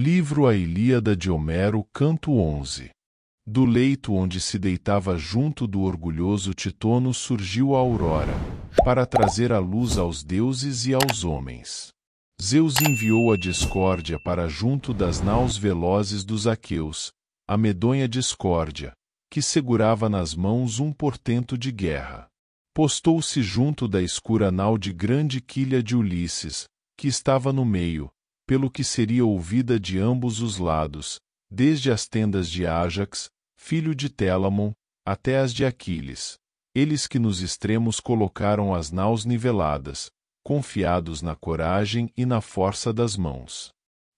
Livro A Ilíada de Homero, canto 11. Do leito onde se deitava junto do orgulhoso Titono surgiu a aurora, para trazer a luz aos deuses e aos homens. Zeus enviou a discórdia para junto das naus velozes dos aqueus, a medonha discórdia, que segurava nas mãos um portento de guerra. Postou-se junto da escura nau de grande quilha de Ulisses, que estava no meio, pelo que seria ouvida de ambos os lados, desde as tendas de Ajax, filho de Telamon, até as de Aquiles. Eles que nos extremos colocaram as naus niveladas, confiados na coragem e na força das mãos.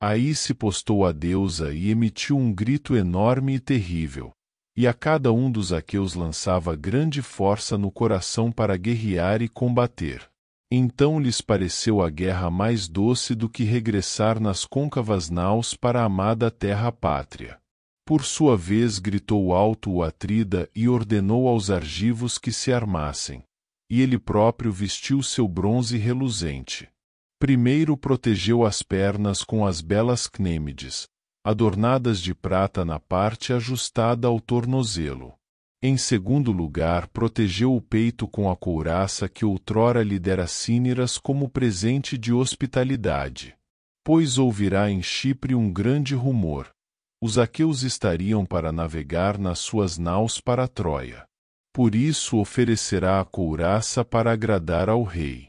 Aí se postou a deusa e emitiu um grito enorme e terrível. E a cada um dos aqueus lançava grande força no coração para guerrear e combater. Então lhes pareceu a guerra mais doce do que regressar nas côncavas naus para a amada terra pátria. Por sua vez gritou alto o Atrida e ordenou aos argivos que se armassem. E ele próprio vestiu seu bronze reluzente. Primeiro protegeu as pernas com as belas cnêmides, adornadas de prata na parte ajustada ao tornozelo. Em segundo lugar, protegeu o peito com a couraça que outrora lhe dera Cíniras como presente de hospitalidade. Pois ouvirá em Chipre um grande rumor. Os aqueus estariam para navegar nas suas naus para Troia. Por isso oferecerá a couraça para agradar ao rei.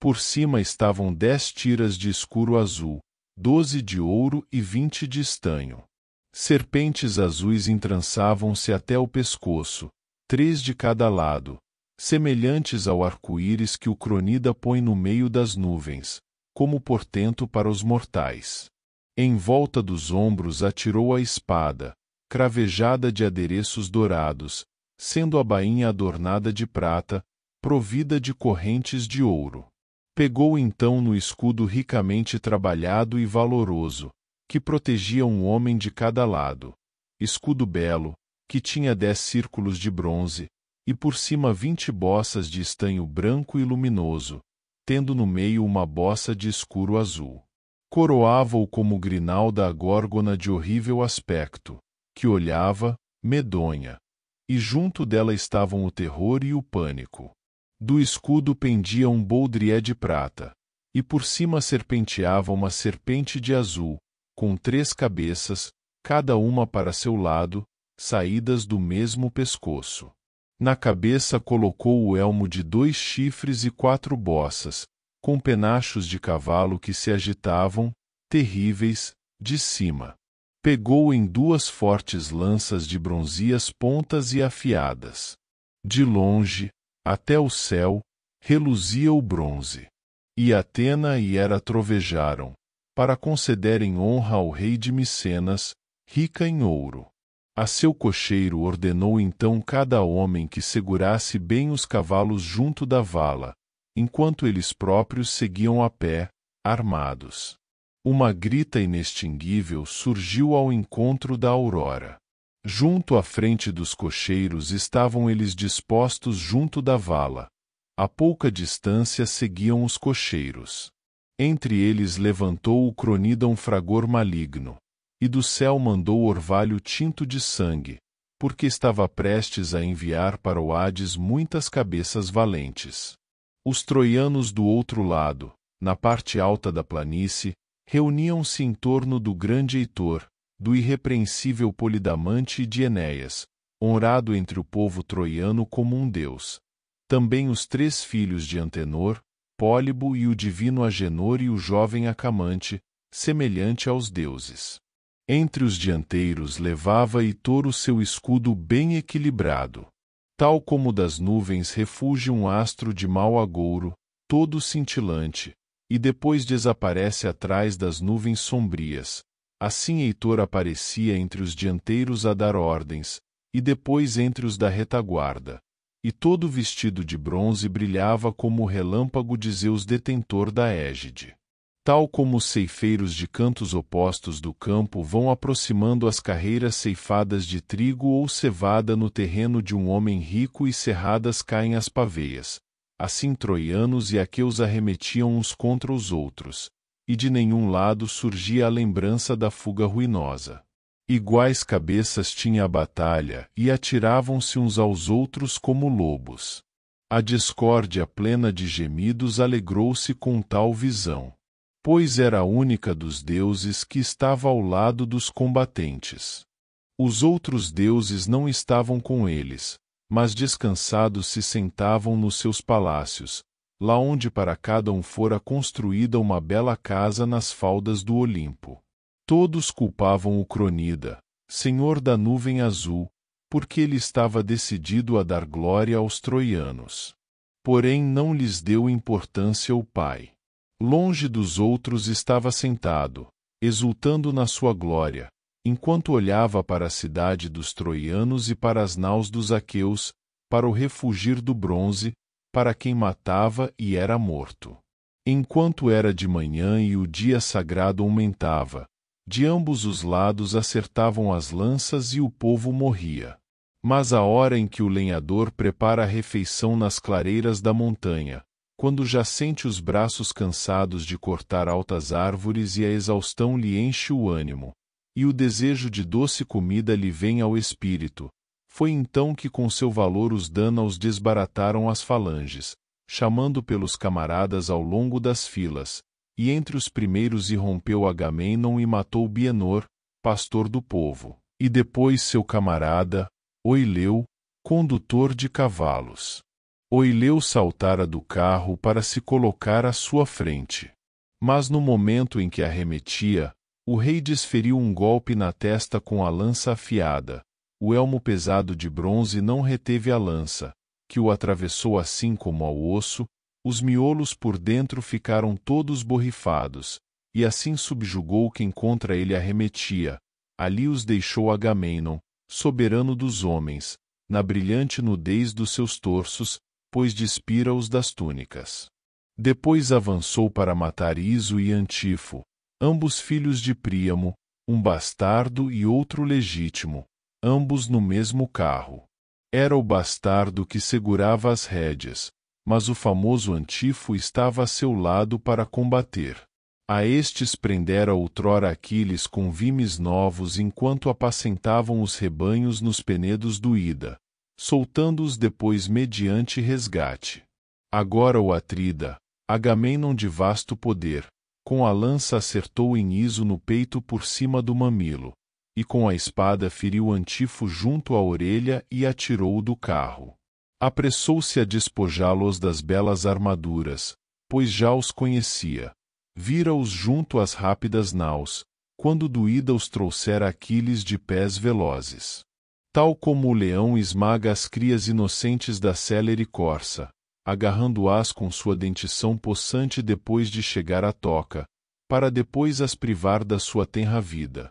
Por cima estavam dez tiras de escuro azul, doze de ouro e vinte de estanho. Serpentes azuis entrançavam-se até o pescoço, três de cada lado, semelhantes ao arco-íris que o cronida põe no meio das nuvens, como portento para os mortais. Em volta dos ombros atirou a espada, cravejada de adereços dourados, sendo a bainha adornada de prata, provida de correntes de ouro. Pegou então no escudo ricamente trabalhado e valoroso, que protegia um homem de cada lado. Escudo belo, que tinha dez círculos de bronze, e por cima vinte bossas de estanho branco e luminoso, tendo no meio uma bossa de escuro azul. Coroava-o como grinalda a górgona de horrível aspecto, que olhava, medonha, e junto dela estavam o terror e o pânico. Do escudo pendia um boldrié de prata, e por cima serpenteava uma serpente de azul, com três cabeças, cada uma para seu lado, saídas do mesmo pescoço. Na cabeça colocou o elmo de dois chifres e quatro bossas, com penachos de cavalo que se agitavam, terríveis, de cima. Pegou em duas fortes lanças de bronzias pontas e afiadas. De longe, até o céu, reluzia o bronze. E Atena e Hera trovejaram, para concederem honra ao rei de Micenas, rica em ouro. A seu cocheiro ordenou então cada homem que segurasse bem os cavalos junto da vala, enquanto eles próprios seguiam a pé, armados. Uma grita inextinguível surgiu ao encontro da aurora. Junto à frente dos cocheiros estavam eles dispostos junto da vala. A pouca distância seguiam os cocheiros. Entre eles levantou o cronida um fragor maligno, e do céu mandou orvalho tinto de sangue, porque estava prestes a enviar para o Hades muitas cabeças valentes. Os troianos do outro lado, na parte alta da planície, reuniam-se em torno do grande Heitor, do irrepreensível Polidamante e de Enéas, honrado entre o povo troiano como um deus. Também os três filhos de Antenor, Pólibo e o divino Agenor e o jovem Acamante, semelhante aos deuses. Entre os dianteiros levava Heitor o seu escudo bem equilibrado. Tal como das nuvens refugia um astro de mau agouro, todo cintilante, e depois desaparece atrás das nuvens sombrias. Assim Heitor aparecia entre os dianteiros a dar ordens, e depois entre os da retaguarda, e todo vestido de bronze brilhava como o relâmpago de Zeus detentor da égide. Tal como os ceifeiros de cantos opostos do campo vão aproximando as carreiras ceifadas de trigo ou cevada no terreno de um homem rico e cerradas caem as paveias, assim troianos e aqueus arremetiam uns contra os outros, e de nenhum lado surgia a lembrança da fuga ruinosa. Iguais cabeças tinha a batalha e atiravam-se uns aos outros como lobos. A discórdia plena de gemidos alegrou-se com tal visão, pois era a única dos deuses que estava ao lado dos combatentes. Os outros deuses não estavam com eles, mas descansados se sentavam nos seus palácios, lá onde para cada um fora construída uma bela casa nas faldas do Olimpo. Todos culpavam o Cronida, senhor da nuvem azul, porque ele estava decidido a dar glória aos troianos. Porém não lhes deu importância o pai. Longe dos outros estava sentado, exultando na sua glória, enquanto olhava para a cidade dos troianos e para as naus dos aqueus, para o refugir do bronze, para quem matava e era morto. Enquanto era de manhã e o dia sagrado aumentava, de ambos os lados acertavam as lanças e o povo morria. Mas a hora em que o lenhador prepara a refeição nas clareiras da montanha, quando já sente os braços cansados de cortar altas árvores e a exaustão lhe enche o ânimo, e o desejo de doce comida lhe vem ao espírito, foi então que com seu valor os Danaos desbarataram as falanges, chamando pelos camaradas ao longo das filas, e entre os primeiros irrompeu Agamenon e matou Bienor, pastor do povo, e depois seu camarada, Oileu, condutor de cavalos. Oileu saltara do carro para se colocar à sua frente. Mas no momento em que arremetia, o rei desferiu um golpe na testa com a lança afiada. O elmo pesado de bronze não reteve a lança, que o atravessou assim como ao osso, os miolos por dentro ficaram todos borrifados, e assim subjugou quem contra ele arremetia. Ali os deixou Agamenon, soberano dos homens, na brilhante nudez dos seus torsos, pois despira-os das túnicas. Depois avançou para matar Iso e Antifo, ambos filhos de Príamo, um bastardo e outro legítimo, ambos no mesmo carro. Era o bastardo que segurava as rédeas, mas o famoso Antifo estava a seu lado para combater. A estes prendera outrora Aquiles com vimes novos enquanto apacentavam os rebanhos nos penedos do Ida, soltando-os depois mediante resgate. Agora o Atrida, Agamenon de vasto poder, com a lança acertou em Iso no peito por cima do mamilo, e com a espada feriu Antifo junto à orelha e atirou-o do carro. Apressou-se a despojá-los das belas armaduras, pois já os conhecia. Vira-os junto às rápidas naus, quando do os trouxera Aquiles de pés velozes. Tal como o leão esmaga as crias inocentes da célere corça, agarrando-as com sua dentição possante depois de chegar à toca, para depois as privar da sua tenra vida.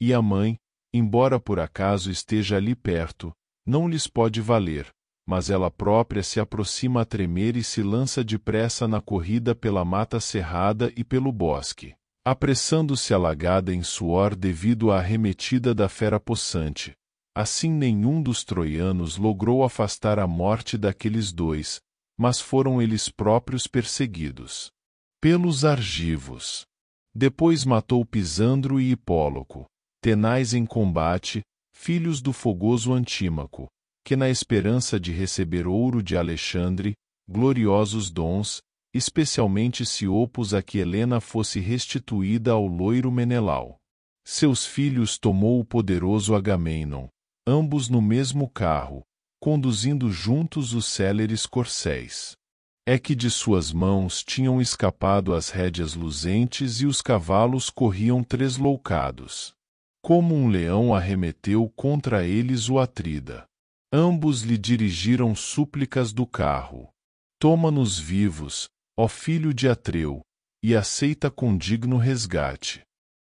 E a mãe, embora por acaso esteja ali perto, não lhes pode valer, mas ela própria se aproxima a tremer e se lança depressa na corrida pela mata cerrada e pelo bosque, apressando-se alagada em suor devido à arremetida da fera possante. Assim nenhum dos troianos logrou afastar a morte daqueles dois, mas foram eles próprios perseguidos pelos argivos. Depois matou Pisandro e Hipóloco, tenais em combate, filhos do fogoso Antímaco, que na esperança de receber ouro de Alexandre, gloriosos dons, especialmente se opus a que Helena fosse restituída ao loiro Menelau. Seus filhos tomou o poderoso Agamenon, ambos no mesmo carro, conduzindo juntos os céleres corcéis. É que de suas mãos tinham escapado as rédeas luzentes e os cavalos corriam tresloucados. Como um leão arremeteu contra eles o atrida. Ambos lhe dirigiram súplicas do carro. Toma-nos vivos, ó filho de Atreu, e aceita com digno resgate.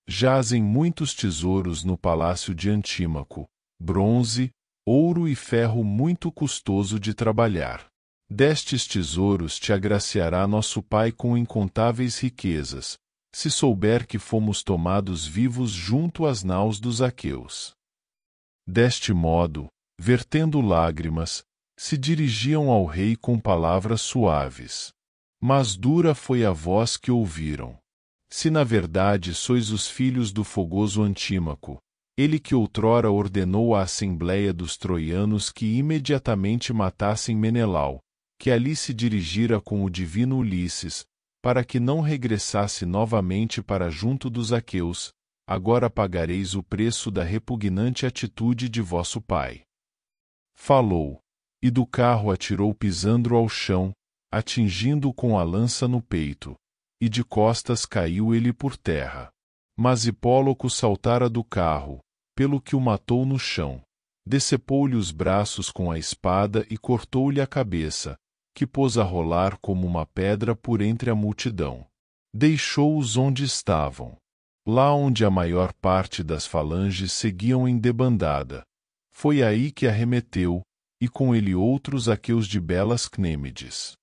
Jazem muitos tesouros no palácio de Antímaco, bronze, ouro e ferro muito custoso de trabalhar. Destes tesouros te agraciará nosso Pai com incontáveis riquezas, se souber que fomos tomados vivos junto às naus dos aqueus. Deste modo, vertendo lágrimas, se dirigiam ao rei com palavras suaves. Mas dura foi a voz que ouviram. Se na verdade sois os filhos do fogoso Antímaco, ele que outrora ordenou à assembleia dos troianos que imediatamente matassem Menelau, que ali se dirigira com o divino Ulisses, para que não regressasse novamente para junto dos aqueus, agora pagareis o preço da repugnante atitude de vosso pai falou, e do carro atirou pisando ao chão, atingindo com a lança no peito, e de costas caiu ele por terra. Mas Hipóloco saltara do carro, pelo que o matou no chão. Decepou-lhe os braços com a espada e cortou-lhe a cabeça, que pôs a rolar como uma pedra por entre a multidão. Deixou-os onde estavam. Lá onde a maior parte das falanges seguiam em debandada, foi aí que arremeteu, e com ele outros aqueus de belas Cnêmides.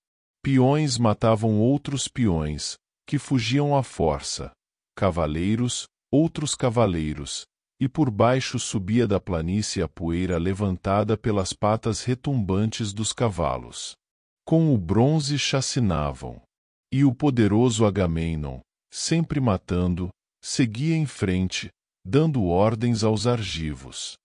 Peões matavam outros peões, que fugiam à força. Cavaleiros, outros cavaleiros, e por baixo subia da planície a poeira levantada pelas patas retumbantes dos cavalos. Com o bronze chacinavam. E o poderoso Agamenon, sempre matando, seguia em frente, dando ordens aos argivos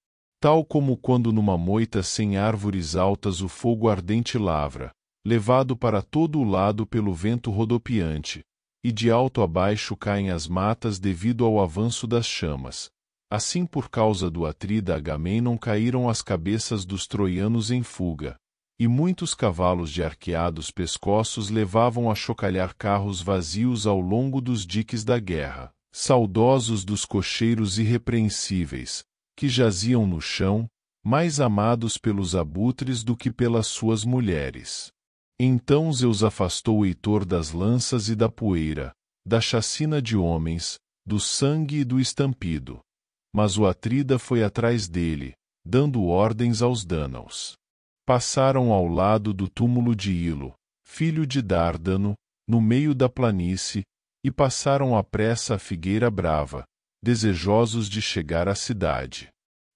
tal como quando numa moita sem árvores altas o fogo ardente lavra, levado para todo o lado pelo vento rodopiante, e de alto a baixo caem as matas devido ao avanço das chamas. Assim por causa do atrida Agamenon caíram as cabeças dos troianos em fuga, e muitos cavalos de arqueados pescoços levavam a chocalhar carros vazios ao longo dos diques da guerra, saudosos dos cocheiros irrepreensíveis, que jaziam no chão, mais amados pelos abutres do que pelas suas mulheres. Então Zeus afastou Heitor das lanças e da poeira, da chacina de homens, do sangue e do estampido. Mas o Atrida foi atrás dele, dando ordens aos Dânaos. Passaram ao lado do túmulo de Hilo, filho de Dárdano, no meio da planície, e passaram à pressa a figueira brava, desejosos de chegar à cidade.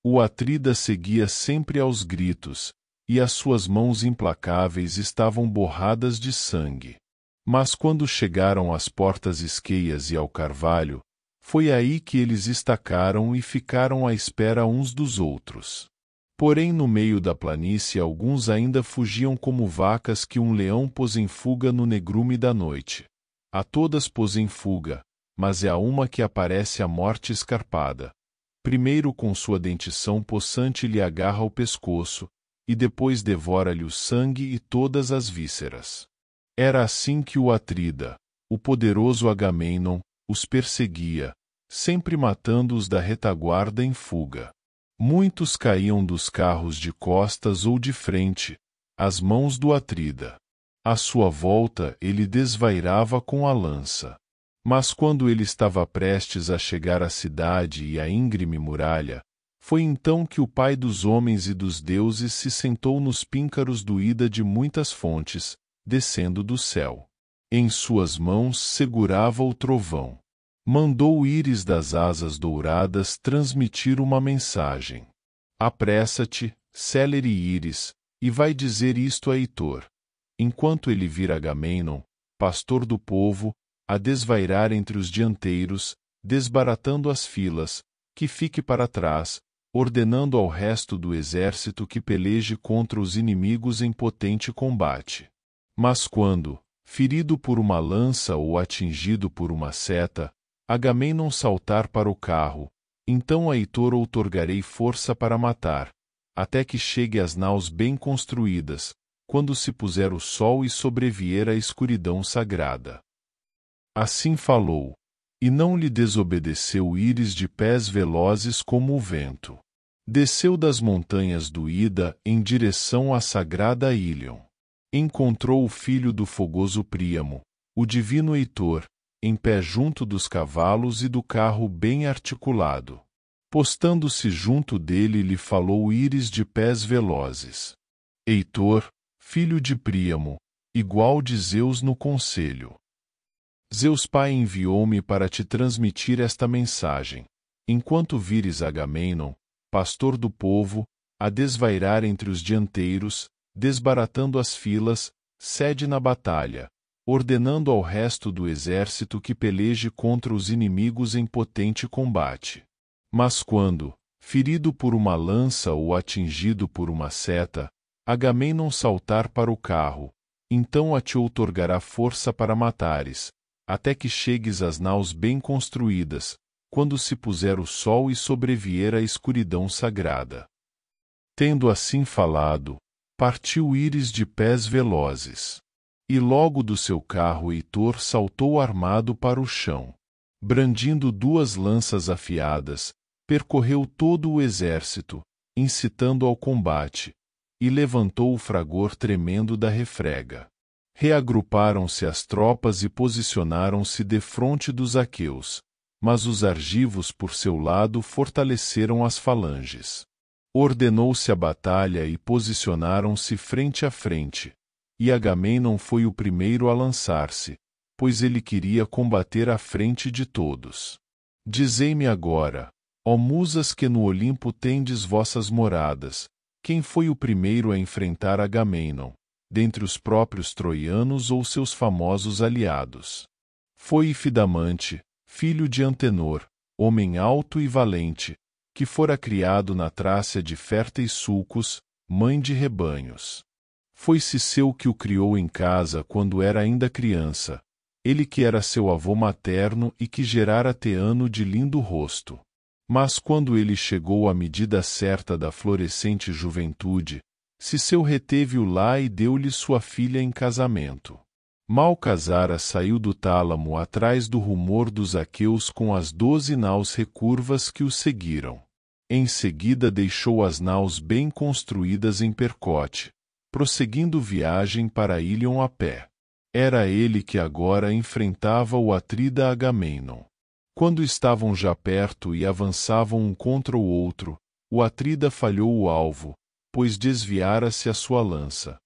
O Atrida seguia sempre aos gritos, e as suas mãos implacáveis estavam borradas de sangue. Mas quando chegaram às portas esqueias e ao carvalho, foi aí que eles estacaram e ficaram à espera uns dos outros. Porém, no meio da planície, alguns ainda fugiam como vacas que um leão pôs em fuga no negrume da noite. A todas pôs em fuga, mas é a uma que aparece a morte escarpada primeiro com sua dentição possante lhe agarra o pescoço, e depois devora-lhe o sangue e todas as vísceras. Era assim que o Atrida, o poderoso Agamenon, os perseguia, sempre matando-os da retaguarda em fuga. Muitos caíam dos carros de costas ou de frente, às mãos do Atrida. À sua volta ele desvairava com a lança. Mas quando ele estava prestes a chegar à cidade e à íngreme muralha, foi então que o Pai dos homens e dos deuses se sentou nos píncaros do Ida de muitas fontes, descendo do céu. Em suas mãos segurava o trovão. Mandou o íris das asas douradas transmitir uma mensagem. Apressa-te, célere íris, e vai dizer isto a Heitor. Enquanto ele vir Agamenon, pastor do povo, a desvairar entre os dianteiros, desbaratando as filas, que fique para trás, ordenando ao resto do exército que peleje contra os inimigos em potente combate. Mas quando, ferido por uma lança ou atingido por uma seta, Agamenon saltar para o carro, então a Heitor outorgarei força para matar, até que chegue às naus bem construídas, quando se puser o sol e sobrevier a escuridão sagrada. Assim falou, e não lhe desobedeceu Íris de pés velozes como o vento. Desceu das montanhas do Ida em direção à sagrada Ilion. Encontrou o filho do fogoso Príamo, o divino Heitor, em pé junto dos cavalos e do carro bem articulado. Postando-se junto dele, lhe falou Íris de pés velozes. Heitor, filho de Príamo, igual de Zeus no conselho. Zeus Pai enviou-me para te transmitir esta mensagem. Enquanto vires Agamenon, pastor do povo, a desvairar entre os dianteiros, desbaratando as filas, cede na batalha, ordenando ao resto do exército que peleje contra os inimigos em potente combate. Mas quando, ferido por uma lança ou atingido por uma seta, Agamenon saltar para o carro, então a te outorgará força para matares, até que chegues às naus bem construídas, quando se puser o sol e sobrevier a escuridão sagrada. Tendo assim falado, partiu Íris de pés velozes. E logo do seu carro Heitor saltou armado para o chão. Brandindo duas lanças afiadas, percorreu todo o exército, incitando ao combate, e levantou o fragor tremendo da refrega. Reagruparam-se as tropas e posicionaram-se defronte dos aqueus, mas os argivos por seu lado fortaleceram as falanges. Ordenou-se a batalha e posicionaram-se frente a frente, e Agamenon foi o primeiro a lançar-se, pois ele queria combater à frente de todos. Dizei-me agora, ó musas que no Olimpo tendes vossas moradas, quem foi o primeiro a enfrentar Agamenon? dentre os próprios troianos ou seus famosos aliados. Foi Ifidamante, filho de Antenor, homem alto e valente, que fora criado na Trácia de férteis sulcos, mãe de rebanhos. Foi Cisseu que o criou em casa quando era ainda criança, ele que era seu avô materno e que gerara Teano de lindo rosto. Mas quando ele chegou à medida certa da florescente juventude, seu reteve-o lá e deu-lhe sua filha em casamento. Mal Casara saiu do tálamo atrás do rumor dos aqueus com as doze naus recurvas que o seguiram. Em seguida deixou as naus bem construídas em Percote, prosseguindo viagem para Ilion a pé. Era ele que agora enfrentava o atrida Agamenon. Quando estavam já perto e avançavam um contra o outro, o atrida falhou o alvo, pois desviara-se a sua lança.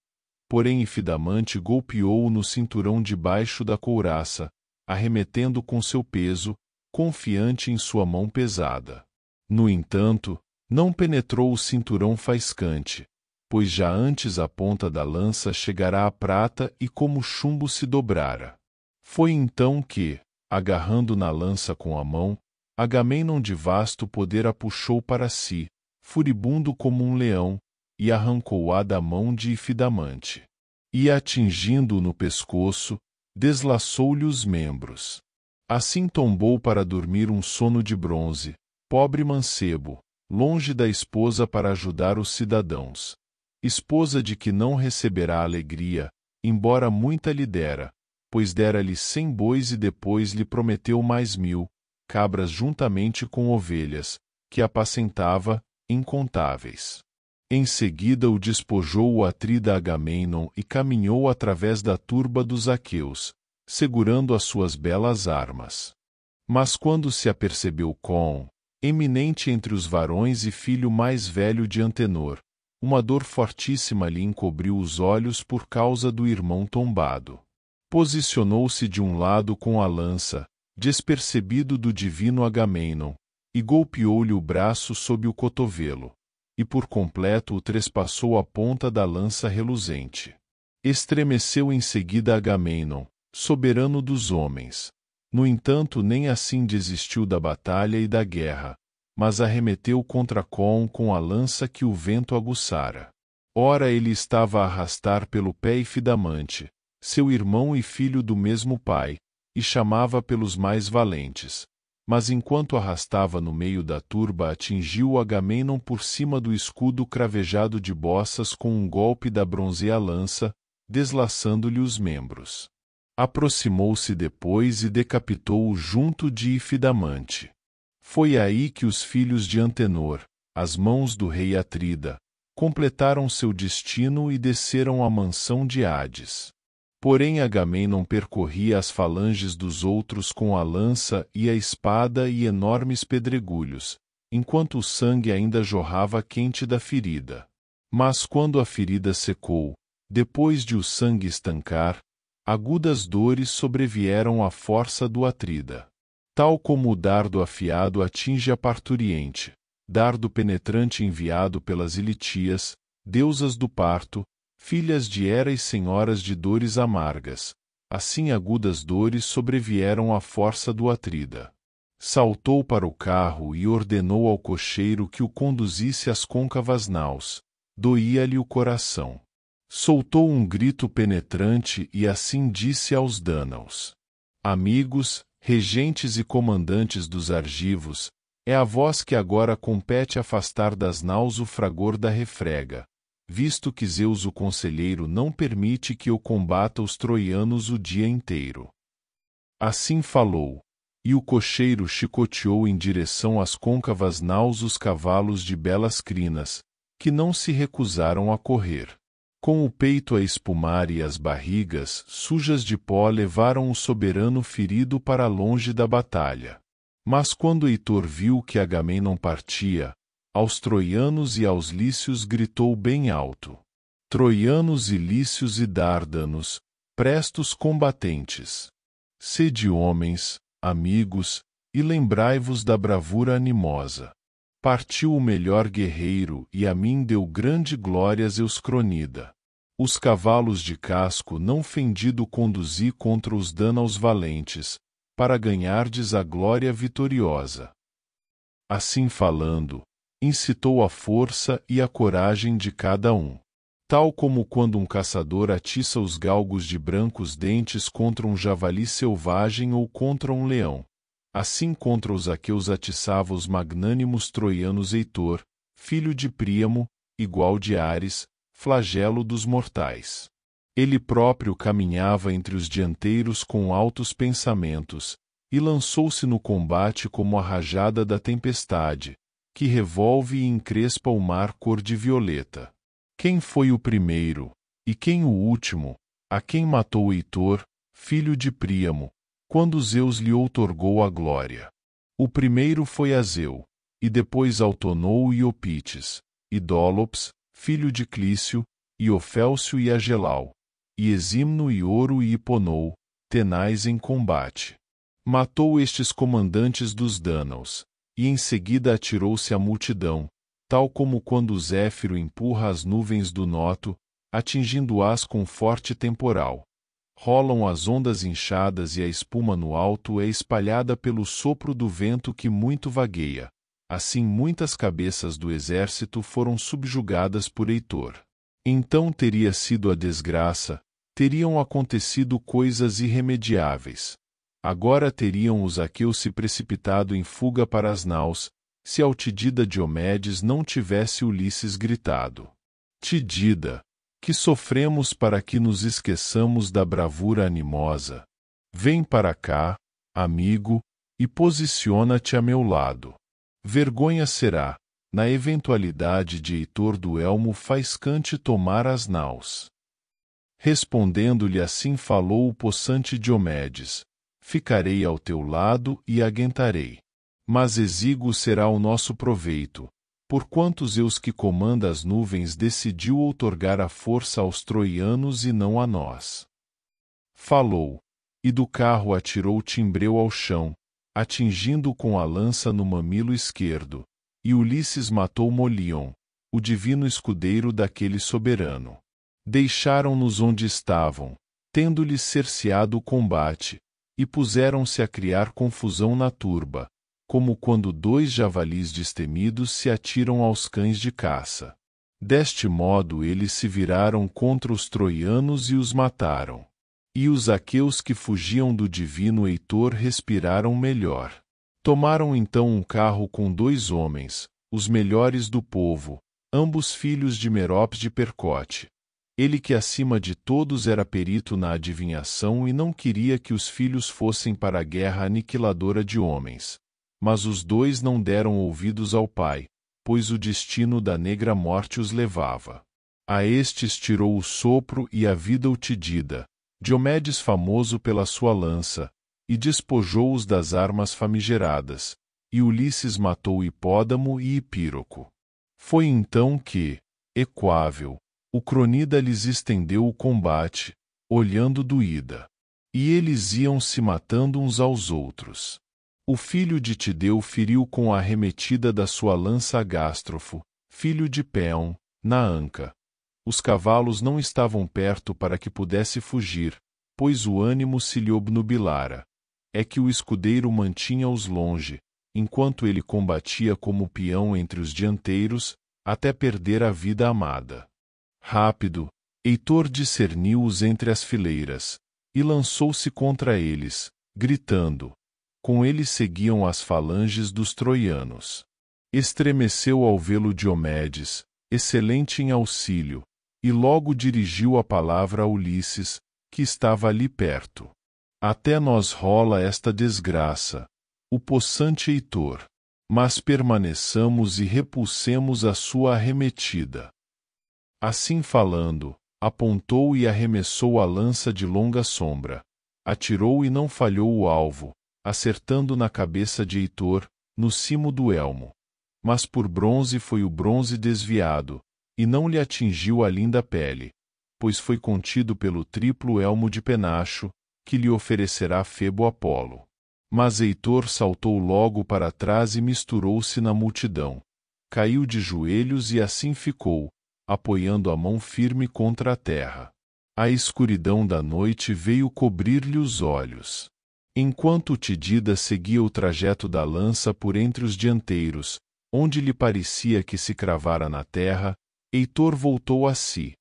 Porém Ifidamante golpeou-o no cinturão debaixo da couraça, arremetendo com seu peso, confiante em sua mão pesada. No entanto, não penetrou o cinturão faiscante, pois já antes a ponta da lança chegará à prata e como chumbo se dobrara. Foi então que, agarrando na lança com a mão, Agamenon de vasto poder a puxou para si, furibundo como um leão, e arrancou-a da mão de Ifidamante. E atingindo-o no pescoço, deslaçou-lhe os membros. Assim tombou para dormir um sono de bronze, pobre mancebo, longe da esposa para ajudar os cidadãos. Esposa de que não receberá alegria, embora muita lhe dera, pois dera-lhe cem bois e depois lhe prometeu mais mil, cabras juntamente com ovelhas, que apacentava, incontáveis. Em seguida o despojou o atrida Agamenon e caminhou através da turba dos aqueus, segurando as suas belas armas. Mas quando se apercebeu com, eminente entre os varões e filho mais velho de Antenor, uma dor fortíssima lhe encobriu os olhos por causa do irmão tombado. Posicionou-se de um lado com a lança, despercebido do divino Agamenon, e golpeou-lhe o braço sob o cotovelo e por completo o trespassou a ponta da lança reluzente. Estremeceu em seguida Agamenon, soberano dos homens. No entanto, nem assim desistiu da batalha e da guerra, mas arremeteu contra Com com a lança que o vento aguçara. Ora ele estava a arrastar pelo pé Ifidamante, seu irmão e filho do mesmo pai, e chamava pelos mais valentes, mas enquanto arrastava no meio da turba atingiu Agamenon por cima do escudo cravejado de bossas com um golpe da bronzeia lança, deslaçando-lhe os membros. Aproximou-se depois e decapitou-o junto de Ifidamante. Foi aí que os filhos de Antenor, as mãos do rei Atrida, completaram seu destino e desceram à mansão de Hades. Porém Agamenon percorria as falanges dos outros com a lança e a espada e enormes pedregulhos, enquanto o sangue ainda jorrava quente da ferida. Mas quando a ferida secou, depois de o sangue estancar, agudas dores sobrevieram à força do atrida. Tal como o dardo afiado atinge a parturiente, dardo penetrante enviado pelas ilitias, deusas do parto, filhas de Hera e senhoras de dores amargas. Assim agudas dores sobrevieram à força do Atrida. Saltou para o carro e ordenou ao cocheiro que o conduzisse às côncavas naus. Doía-lhe o coração. Soltou um grito penetrante e assim disse aos Dânaos: Amigos, regentes e comandantes dos argivos, é a voz que agora compete afastar das naus o fragor da refrega, visto que Zeus o conselheiro não permite que eu combata os troianos o dia inteiro. Assim falou. E o cocheiro chicoteou em direção às côncavas naus os cavalos de belas crinas, que não se recusaram a correr. Com o peito a espumar e as barrigas sujas de pó levaram o soberano ferido para longe da batalha. Mas quando Heitor viu que Agamemnon partia, aos troianos e aos lícios gritou bem alto: Troianos e lícios e dárdanos, prestos combatentes. Sede homens, amigos, e lembrai-vos da bravura animosa. Partiu o melhor guerreiro, e a mim deu grande glórias Euscronida. Os cavalos de casco não fendido conduzi contra os danaos valentes, para ganhardes a glória vitoriosa. Assim falando, incitou a força e a coragem de cada um. Tal como quando um caçador atiça os galgos de brancos dentes contra um javali selvagem ou contra um leão. Assim contra os aqueus atiçava os magnânimos troianos Heitor, filho de Príamo, igual de Ares, flagelo dos mortais. Ele próprio caminhava entre os dianteiros com altos pensamentos, e lançou-se no combate como a rajada da tempestade, que revolve e encrespa o mar cor de violeta. Quem foi o primeiro, e quem o último, a quem matou Heitor, filho de Príamo, quando Zeus lhe outorgou a glória? O primeiro foi Azeu, e depois Altonou e Opites, e Dólops, filho de Clício, e Ofélcio e Agelau, e Eximno e Ouro e Hiponou, tenais em combate. Matou estes comandantes dos Dânaos, e em seguida atirou-se à multidão, tal como quando Zéfiro empurra as nuvens do noto, atingindo-as com forte temporal. Rolam as ondas inchadas e a espuma no alto é espalhada pelo sopro do vento que muito vagueia. Assim muitas cabeças do exército foram subjugadas por Heitor. Então teria sido a desgraça, teriam acontecido coisas irremediáveis. Agora teriam os aqueus se precipitado em fuga para as naus, se Tidida Diomedes não tivesse Ulisses gritado. Tidida, que sofremos para que nos esqueçamos da bravura animosa. Vem para cá, amigo, e posiciona-te a meu lado. Vergonha será, na eventualidade de Heitor do Elmo Faiscante tomar as naus. Respondendo-lhe assim falou o possante Diomedes, ficarei ao teu lado e aguentarei. Mas exíguo será o nosso proveito, porquanto eus que comanda as nuvens decidiu outorgar a força aos troianos e não a nós. Falou, e do carro atirou Timbreu ao chão, atingindo com a lança no mamilo esquerdo, e Ulisses matou Molion, o divino escudeiro daquele soberano. Deixaram-nos onde estavam, tendo-lhes cerceado o combate, e puseram-se a criar confusão na turba, como quando dois javalis destemidos se atiram aos cães de caça. Deste modo eles se viraram contra os troianos e os mataram. E os aqueus que fugiam do divino Heitor respiraram melhor. Tomaram então um carro com dois homens, os melhores do povo, ambos filhos de Merops de Percote, ele que acima de todos era perito na adivinhação e não queria que os filhos fossem para a guerra aniquiladora de homens. Mas os dois não deram ouvidos ao pai, pois o destino da negra morte os levava. A estes tirou o sopro e a vida utidida, Diomedes famoso pela sua lança, e despojou-os das armas famigeradas, e Ulisses matou Hipódamo e Hipíroco. Foi então que, equável, o cronida lhes estendeu o combate, olhando doída. E eles iam se matando uns aos outros. O filho de Tideu feriu com a arremetida da sua lança Gástrofo, filho de Péon, na anca. Os cavalos não estavam perto para que pudesse fugir, pois o ânimo se lhe obnubilara. É que o escudeiro mantinha-os longe, enquanto ele combatia como peão entre os dianteiros, até perder a vida amada. Rápido, Heitor discerniu-os entre as fileiras, e lançou-se contra eles, gritando. Com ele seguiam as falanges dos troianos. Estremeceu ao vê-lo Diomedes, excelente em auxílio, e logo dirigiu a palavra a Ulisses, que estava ali perto. Até nós rola esta desgraça, o possante Heitor. Mas permaneçamos e repulsemos a sua arremetida. Assim falando, apontou e arremessou a lança de longa sombra. Atirou e não falhou o alvo, acertando na cabeça de Heitor, no cimo do elmo. Mas por bronze foi o bronze desviado, e não lhe atingiu a linda pele, pois foi contido pelo triplo elmo de penacho, que lhe oferecerá Febo Apolo. Mas Heitor saltou logo para trás e misturou-se na multidão. Caiu de joelhos e assim ficou, apoiando a mão firme contra a terra. A escuridão da noite veio cobrir-lhe os olhos. Enquanto Tidida seguia o trajeto da lança por entre os dianteiros, onde lhe parecia que se cravara na terra, Heitor voltou a si,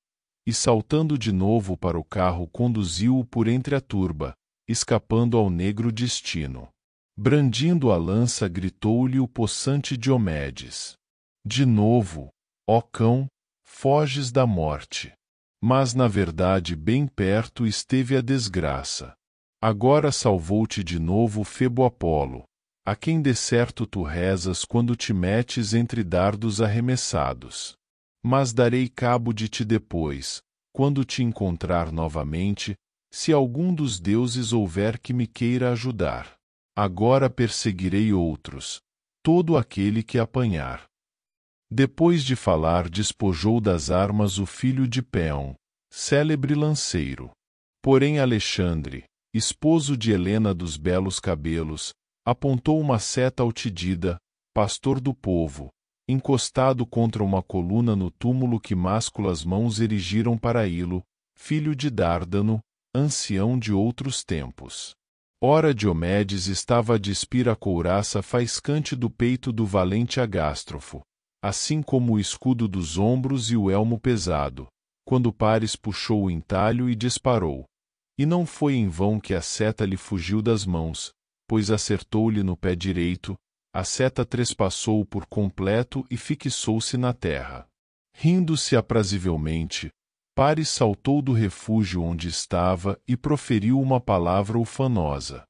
e saltando de novo para o carro conduziu-o por entre a turba, escapando ao negro destino. Brandindo a lança gritou-lhe o possante Diomedes. De novo, ó cão, foges da morte. Mas na verdade bem perto esteve a desgraça. Agora salvou-te de novo Febo Apolo, a quem de certo tu rezas quando te metes entre dardos arremessados. Mas darei cabo de ti depois, quando te encontrar novamente, se algum dos deuses houver que me queira ajudar. Agora perseguirei outros, todo aquele que apanhar. Depois de falar, despojou das armas o filho de Péon, célebre lanceiro. Porém Alexandre, esposo de Helena dos Belos Cabelos, apontou uma seta altidida, pastor do povo, encostado contra uma coluna no túmulo que másculas mãos erigiram para ilo, filho de Dárdano, ancião de outros tempos. Ora Diomedes estava a despir a couraça faiscante do peito do valente Agástrofo, assim como o escudo dos ombros e o elmo pesado, quando Pares puxou o entalho e disparou. E não foi em vão que a seta lhe fugiu das mãos, pois acertou-lhe no pé direito, a seta trespassou por completo e fixou-se na terra. Rindo-se aprazivelmente, Pares saltou do refúgio onde estava e proferiu uma palavra ufanosa.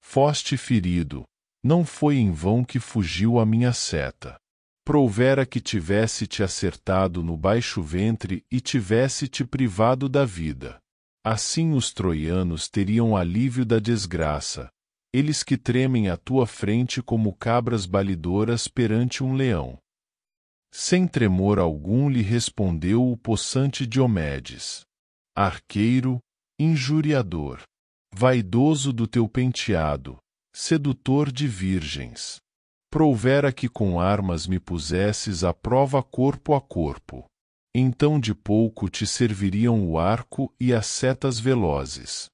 Foste ferido, não foi em vão que fugiu a minha seta prouvera que tivesse te acertado no baixo ventre e tivesse te privado da vida. Assim os troianos teriam alívio da desgraça, eles que tremem à tua frente como cabras balidoras perante um leão. Sem tremor algum lhe respondeu o possante Diomedes. Arqueiro, injuriador, vaidoso do teu penteado, sedutor de virgens prouvera que com armas me pusesses à prova corpo a corpo. Então de pouco te serviriam o arco e as setas velozes.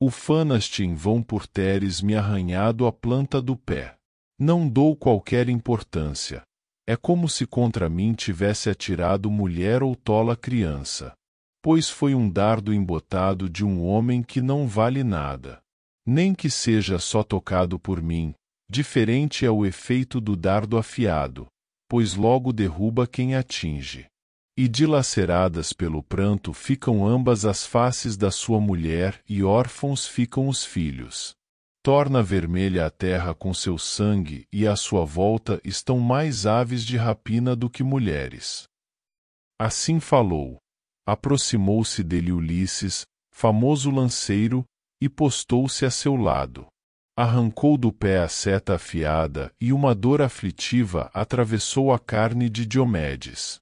Ufanas-te em vão por teres me arranhado a planta do pé. Não dou qualquer importância. É como se contra mim tivesse atirado mulher ou tola criança. Pois foi um dardo embotado de um homem que não vale nada. Nem que seja só tocado por mim, Diferente é o efeito do dardo afiado, pois logo derruba quem atinge. E dilaceradas pelo pranto ficam ambas as faces da sua mulher, e órfãos ficam os filhos. Torna vermelha a terra com seu sangue, e à sua volta estão mais aves de rapina do que mulheres. Assim falou. Aproximou-se dele Ulisses, famoso lanceiro, e postou-se a seu lado. Arrancou do pé a seta afiada e uma dor aflitiva atravessou a carne de Diomedes.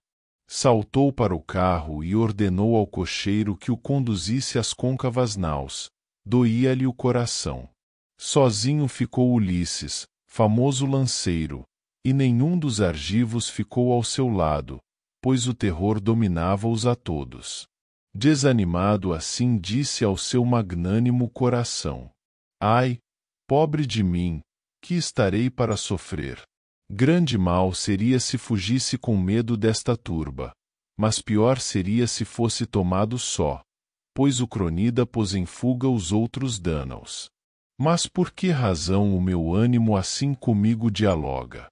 Saltou para o carro e ordenou ao cocheiro que o conduzisse às côncavas naus. Doía-lhe o coração. Sozinho ficou Ulisses, famoso lanceiro, e nenhum dos argivos ficou ao seu lado, pois o terror dominava-os a todos. Desanimado assim disse ao seu magnânimo coração: Ai, Pobre de mim, que estarei para sofrer? Grande mal seria se fugisse com medo desta turba, mas pior seria se fosse tomado só, pois o cronida pôs em fuga os outros dânaos. Mas por que razão o meu ânimo assim comigo dialoga?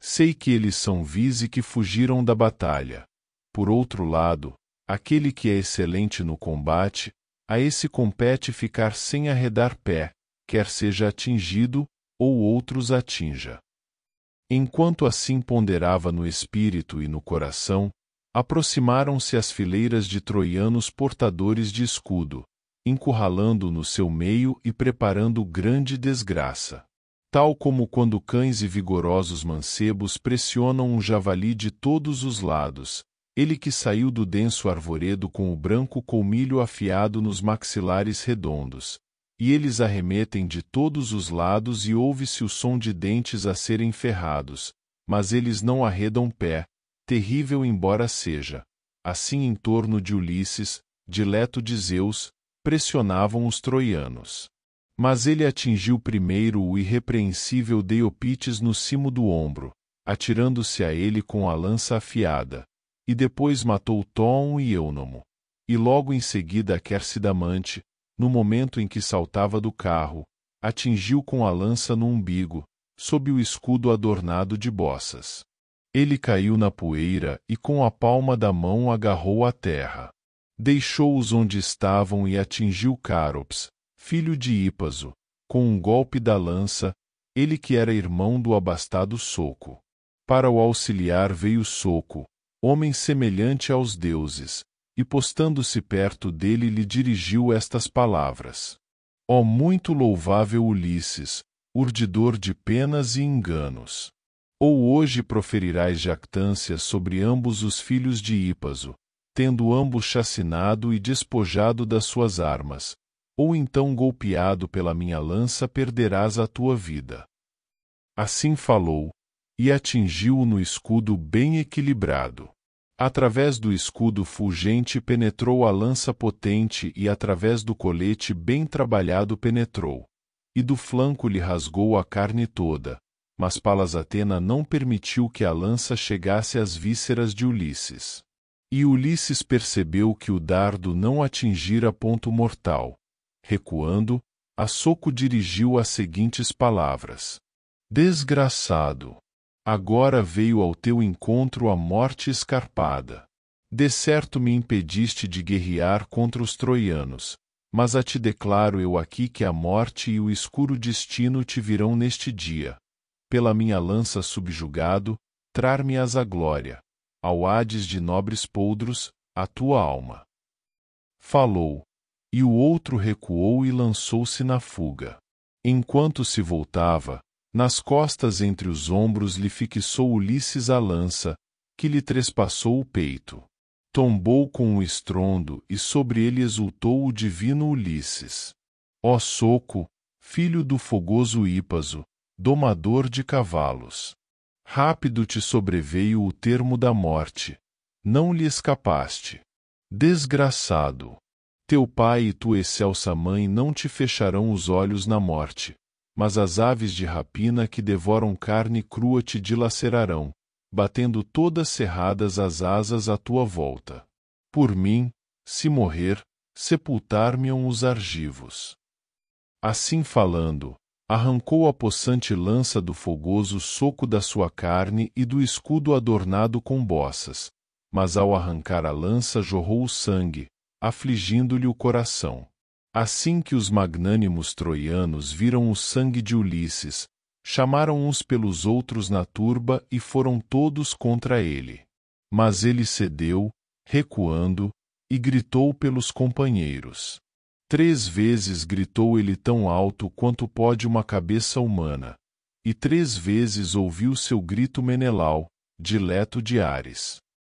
Sei que eles são vis e que fugiram da batalha. Por outro lado, aquele que é excelente no combate, a esse compete ficar sem arredar pé, quer seja atingido, ou outros atinja. Enquanto assim ponderava no espírito e no coração, aproximaram-se as fileiras de troianos portadores de escudo, encurralando no seu meio e preparando grande desgraça. Tal como quando cães e vigorosos mancebos pressionam um javali de todos os lados, ele que saiu do denso arvoredo com o branco colmilho afiado nos maxilares redondos, e eles arremetem de todos os lados e ouve-se o som de dentes a serem ferrados, mas eles não arredam pé, terrível embora seja. Assim em torno de Ulisses, dileto de Zeus, pressionavam os troianos. Mas ele atingiu primeiro o irrepreensível Deiopites no cimo do ombro, atirando-se a ele com a lança afiada, e depois matou Tom e Eunomo. E logo em seguida Quercidamante, no momento em que saltava do carro, atingiu com a lança no umbigo, sob o escudo adornado de bossas. Ele caiu na poeira e com a palma da mão agarrou a terra. Deixou-os onde estavam e atingiu Carops, filho de Ípaso, com um golpe da lança, ele que era irmão do abastado Soco. Para o auxiliar veio Soco, homem semelhante aos deuses, e postando-se perto dele lhe dirigiu estas palavras. Ó oh, muito louvável Ulisses, urdidor de penas e enganos! Ou hoje proferirás jactância sobre ambos os filhos de Ípaso, tendo ambos chacinado e despojado das suas armas, ou então golpeado pela minha lança perderás a tua vida. Assim falou, e atingiu-o no escudo bem equilibrado. Através do escudo fulgente penetrou a lança potente e através do colete bem trabalhado penetrou. E do flanco lhe rasgou a carne toda. Mas Palas Atena não permitiu que a lança chegasse às vísceras de Ulisses. E Ulisses percebeu que o dardo não atingira ponto mortal. Recuando, a soco dirigiu as seguintes palavras: Desgraçado! agora veio ao teu encontro a morte escarpada. De certo me impediste de guerrear contra os troianos, mas a ti declaro eu aqui que a morte e o escuro destino te virão neste dia. Pela minha lança subjugado, trar-me-as a glória, ao Hades de nobres poldros, a tua alma. Falou, e o outro recuou e lançou-se na fuga. Enquanto se voltava, nas costas entre os ombros lhe fixou Ulisses a lança, que lhe trespassou o peito. Tombou com um estrondo e sobre ele exultou o divino Ulisses. Ó Soco, filho do fogoso Ípaso, domador de cavalos! Rápido te sobreveio o termo da morte. Não lhe escapaste. Desgraçado! Teu pai e tua excelsa mãe não te fecharão os olhos na morte mas as aves de rapina que devoram carne crua te dilacerarão, batendo todas cerradas as asas à tua volta. Por mim, se morrer, sepultar-me-ão os argivos. Assim falando, arrancou a possante lança do fogoso soco da sua carne e do escudo adornado com bossas, mas ao arrancar a lança jorrou o sangue, afligindo-lhe o coração. Assim que os magnânimos troianos viram o sangue de Ulisses, chamaram uns pelos outros na turba e foram todos contra ele. Mas ele cedeu, recuando, e gritou pelos companheiros. Três vezes gritou ele tão alto quanto pode uma cabeça humana, e três vezes ouviu seu grito Menelau, dileto de Ares.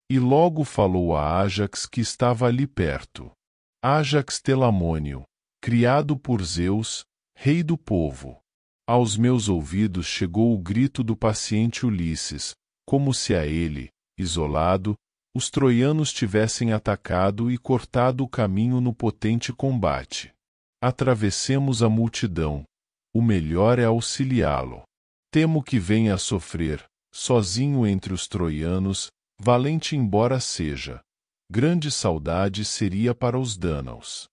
E logo falou a Ajax que estava ali perto. Ajax Telamônio, criado por Zeus, rei do povo. Aos meus ouvidos chegou o grito do paciente Ulisses, como se a ele, isolado, os troianos tivessem atacado e cortado o caminho no potente combate. Atravessemos a multidão. O melhor é auxiliá-lo. Temo que venha a sofrer, sozinho entre os troianos, valente embora seja. Grande saudade seria para os dânaos.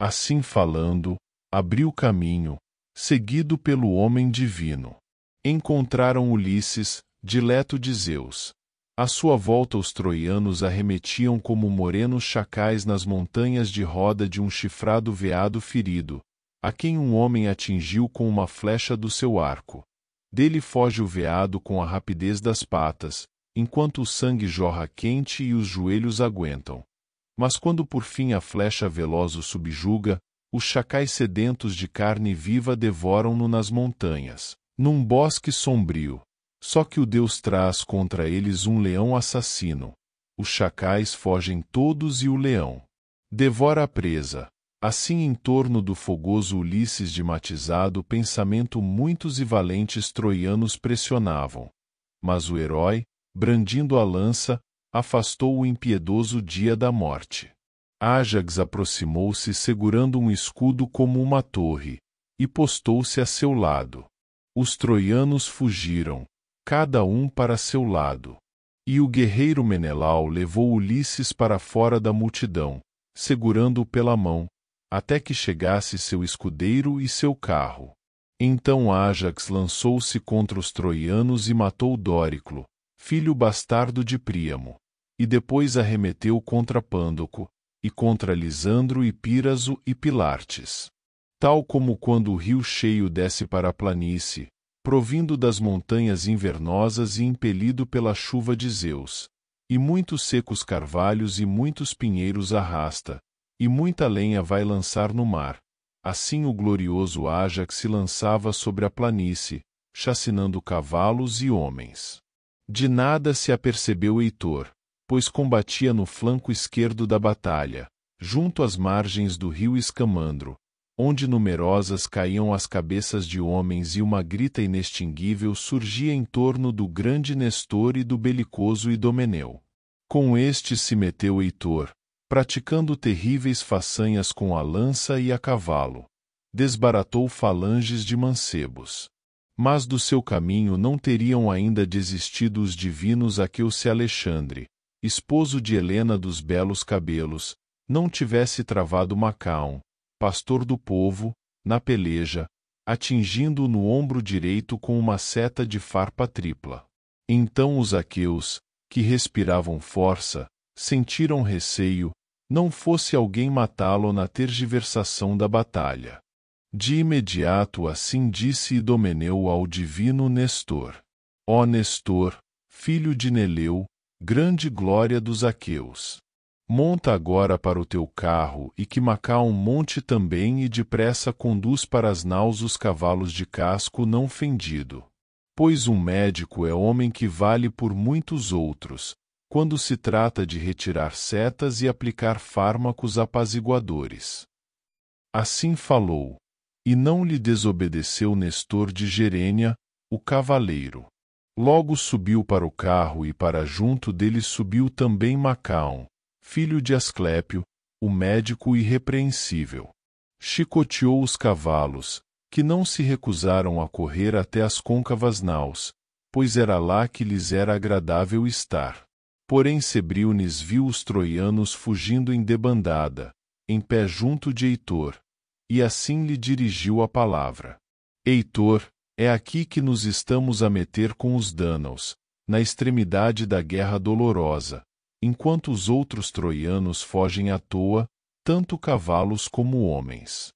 Assim falando, abriu caminho, seguido pelo homem divino. Encontraram Ulisses, dileto de Zeus. À sua volta os troianos arremetiam como morenos chacais nas montanhas de roda de um chifrado veado ferido, a quem um homem atingiu com uma flecha do seu arco. Dele foge o veado com a rapidez das patas, enquanto o sangue jorra quente e os joelhos aguentam. Mas quando por fim a flecha veloz o subjuga, os chacais sedentos de carne viva devoram-no nas montanhas, num bosque sombrio. Só que o Deus traz contra eles um leão assassino. Os chacais fogem todos e o leão devora a presa. Assim em torno do fogoso Ulisses de matizado pensamento muitos e valentes troianos pressionavam. Mas o herói, brandindo a lança, afastou o impiedoso dia da morte. Ajax aproximou-se segurando um escudo como uma torre, e postou-se a seu lado. Os troianos fugiram, cada um para seu lado. E o guerreiro Menelau levou Ulisses para fora da multidão, segurando-o pela mão, até que chegasse seu escudeiro e seu carro. Então Ajax lançou-se contra os troianos e matou Dóriclo, filho bastardo de Príamo e depois arremeteu contra Pândoco, e contra Lisandro e Píraso e Pilartes. Tal como quando o rio cheio desce para a planície, provindo das montanhas invernosas e impelido pela chuva de Zeus, e muitos secos carvalhos e muitos pinheiros arrasta, e muita lenha vai lançar no mar. Assim o glorioso Ajax se lançava sobre a planície, chacinando cavalos e homens. De nada se apercebeu Heitor, pois combatia no flanco esquerdo da batalha, junto às margens do rio Escamandro, onde numerosas caíam as cabeças de homens e uma grita inextinguível surgia em torno do grande Nestor e do belicoso Idomeneu. Com este se meteu Heitor, praticando terríveis façanhas com a lança e a cavalo. Desbaratou falanges de mancebos. Mas do seu caminho não teriam ainda desistido os divinos aqueus e Alexandre, esposo de Helena dos Belos Cabelos, não tivesse travado Macão, pastor do povo, na peleja, atingindo-o no ombro direito com uma seta de farpa tripla. Então os aqueus, que respiravam força, sentiram receio, não fosse alguém matá-lo na tergiversação da batalha. De imediato assim disse Idomeneu ao divino Nestor. Ó Nestor, filho de Neleu, Grande glória dos aqueus. Monta agora para o teu carro e que Macaon monte também e depressa conduz para as naus os cavalos de casco não fendido. Pois um médico é homem que vale por muitos outros, quando se trata de retirar setas e aplicar fármacos apaziguadores. Assim falou, e não lhe desobedeceu Nestor de Gerênia, o cavaleiro. Logo subiu para o carro e para junto dele subiu também Macão, filho de Asclépio, o médico irrepreensível. Chicoteou os cavalos, que não se recusaram a correr até as côncavas naus, pois era lá que lhes era agradável estar. Porém Sebriones viu os troianos fugindo em debandada, em pé junto de Heitor, e assim lhe dirigiu a palavra. Heitor, é aqui que nos estamos a meter com os Dânaos, na extremidade da guerra dolorosa, enquanto os outros troianos fogem à toa, tanto cavalos como homens.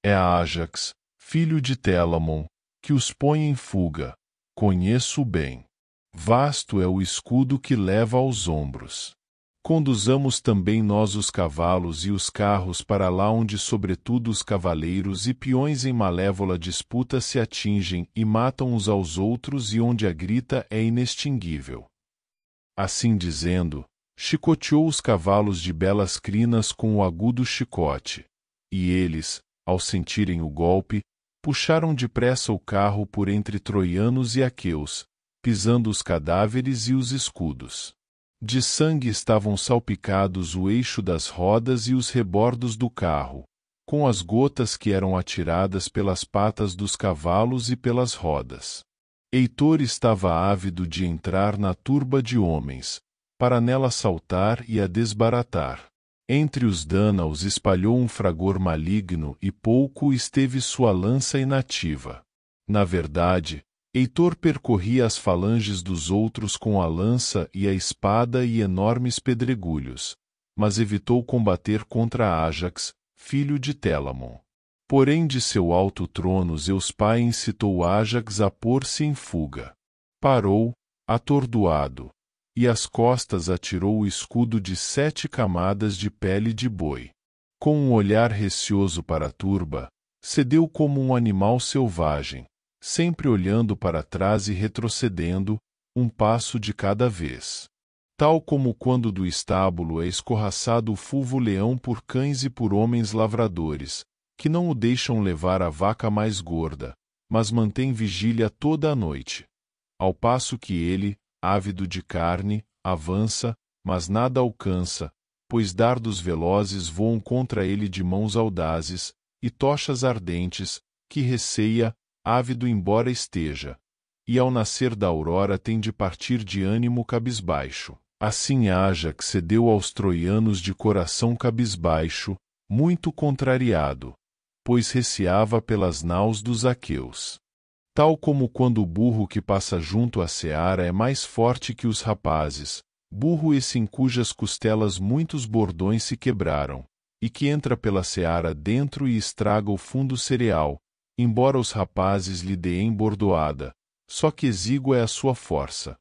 É Ajax, filho de Telamon, que os põe em fuga, conheço bem. Vasto é o escudo que leva aos ombros conduzamos também nós os cavalos e os carros para lá onde sobretudo os cavaleiros e peões em malévola disputa se atingem e matam uns aos outros e onde a grita é inextinguível. Assim dizendo, chicoteou os cavalos de belas crinas com o agudo chicote, e eles, ao sentirem o golpe, puxaram depressa o carro por entre troianos e aqueus, pisando os cadáveres e os escudos. De sangue estavam salpicados o eixo das rodas e os rebordos do carro, com as gotas que eram atiradas pelas patas dos cavalos e pelas rodas. Heitor estava ávido de entrar na turba de homens, para nela saltar e a desbaratar. Entre os Danaos espalhou um fragor maligno e pouco esteve sua lança inativa. Na verdade, Heitor percorria as falanges dos outros com a lança e a espada e enormes pedregulhos, mas evitou combater contra Ajax, filho de Telamon. Porém de seu alto trono Zeus pai incitou Ajax a pôr-se em fuga. Parou, atordoado, e às costas atirou o escudo de sete camadas de pele de boi. Com um olhar receoso para a turba, cedeu como um animal selvagem, sempre olhando para trás e retrocedendo, um passo de cada vez. Tal como quando do estábulo é escorraçado o fulvo leão por cães e por homens lavradores, que não o deixam levar a vaca mais gorda, mas mantém vigília toda a noite. Ao passo que ele, ávido de carne, avança, mas nada alcança, pois dardos velozes voam contra ele de mãos audazes, e tochas ardentes, que receia, ávido embora esteja. E ao nascer da aurora tem de partir de ânimo cabisbaixo. Assim Ajax cedeu aos troianos de coração cabisbaixo, muito contrariado, pois receava pelas naus dos aqueus. Tal como quando o burro que passa junto à seara é mais forte que os rapazes, burro esse em cujas costelas muitos bordões se quebraram, e que entra pela seara dentro e estraga o fundo cereal, embora os rapazes lhe deem bordoada, só que exígua é a sua força.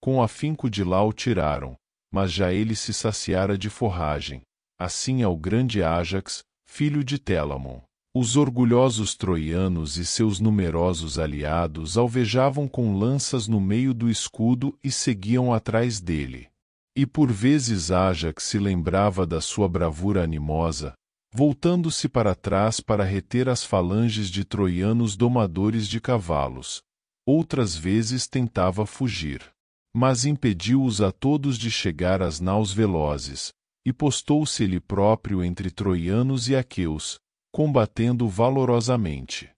Com afinco de lá o tiraram, mas já ele se saciara de forragem. Assim é o grande Ajax, filho de Telamon, Os orgulhosos troianos e seus numerosos aliados alvejavam com lanças no meio do escudo e seguiam atrás dele. E por vezes Ajax se lembrava da sua bravura animosa, voltando-se para trás para reter as falanges de troianos domadores de cavalos. Outras vezes tentava fugir, mas impediu-os a todos de chegar às naus velozes, e postou-se ele próprio entre troianos e aqueus, combatendo valorosamente.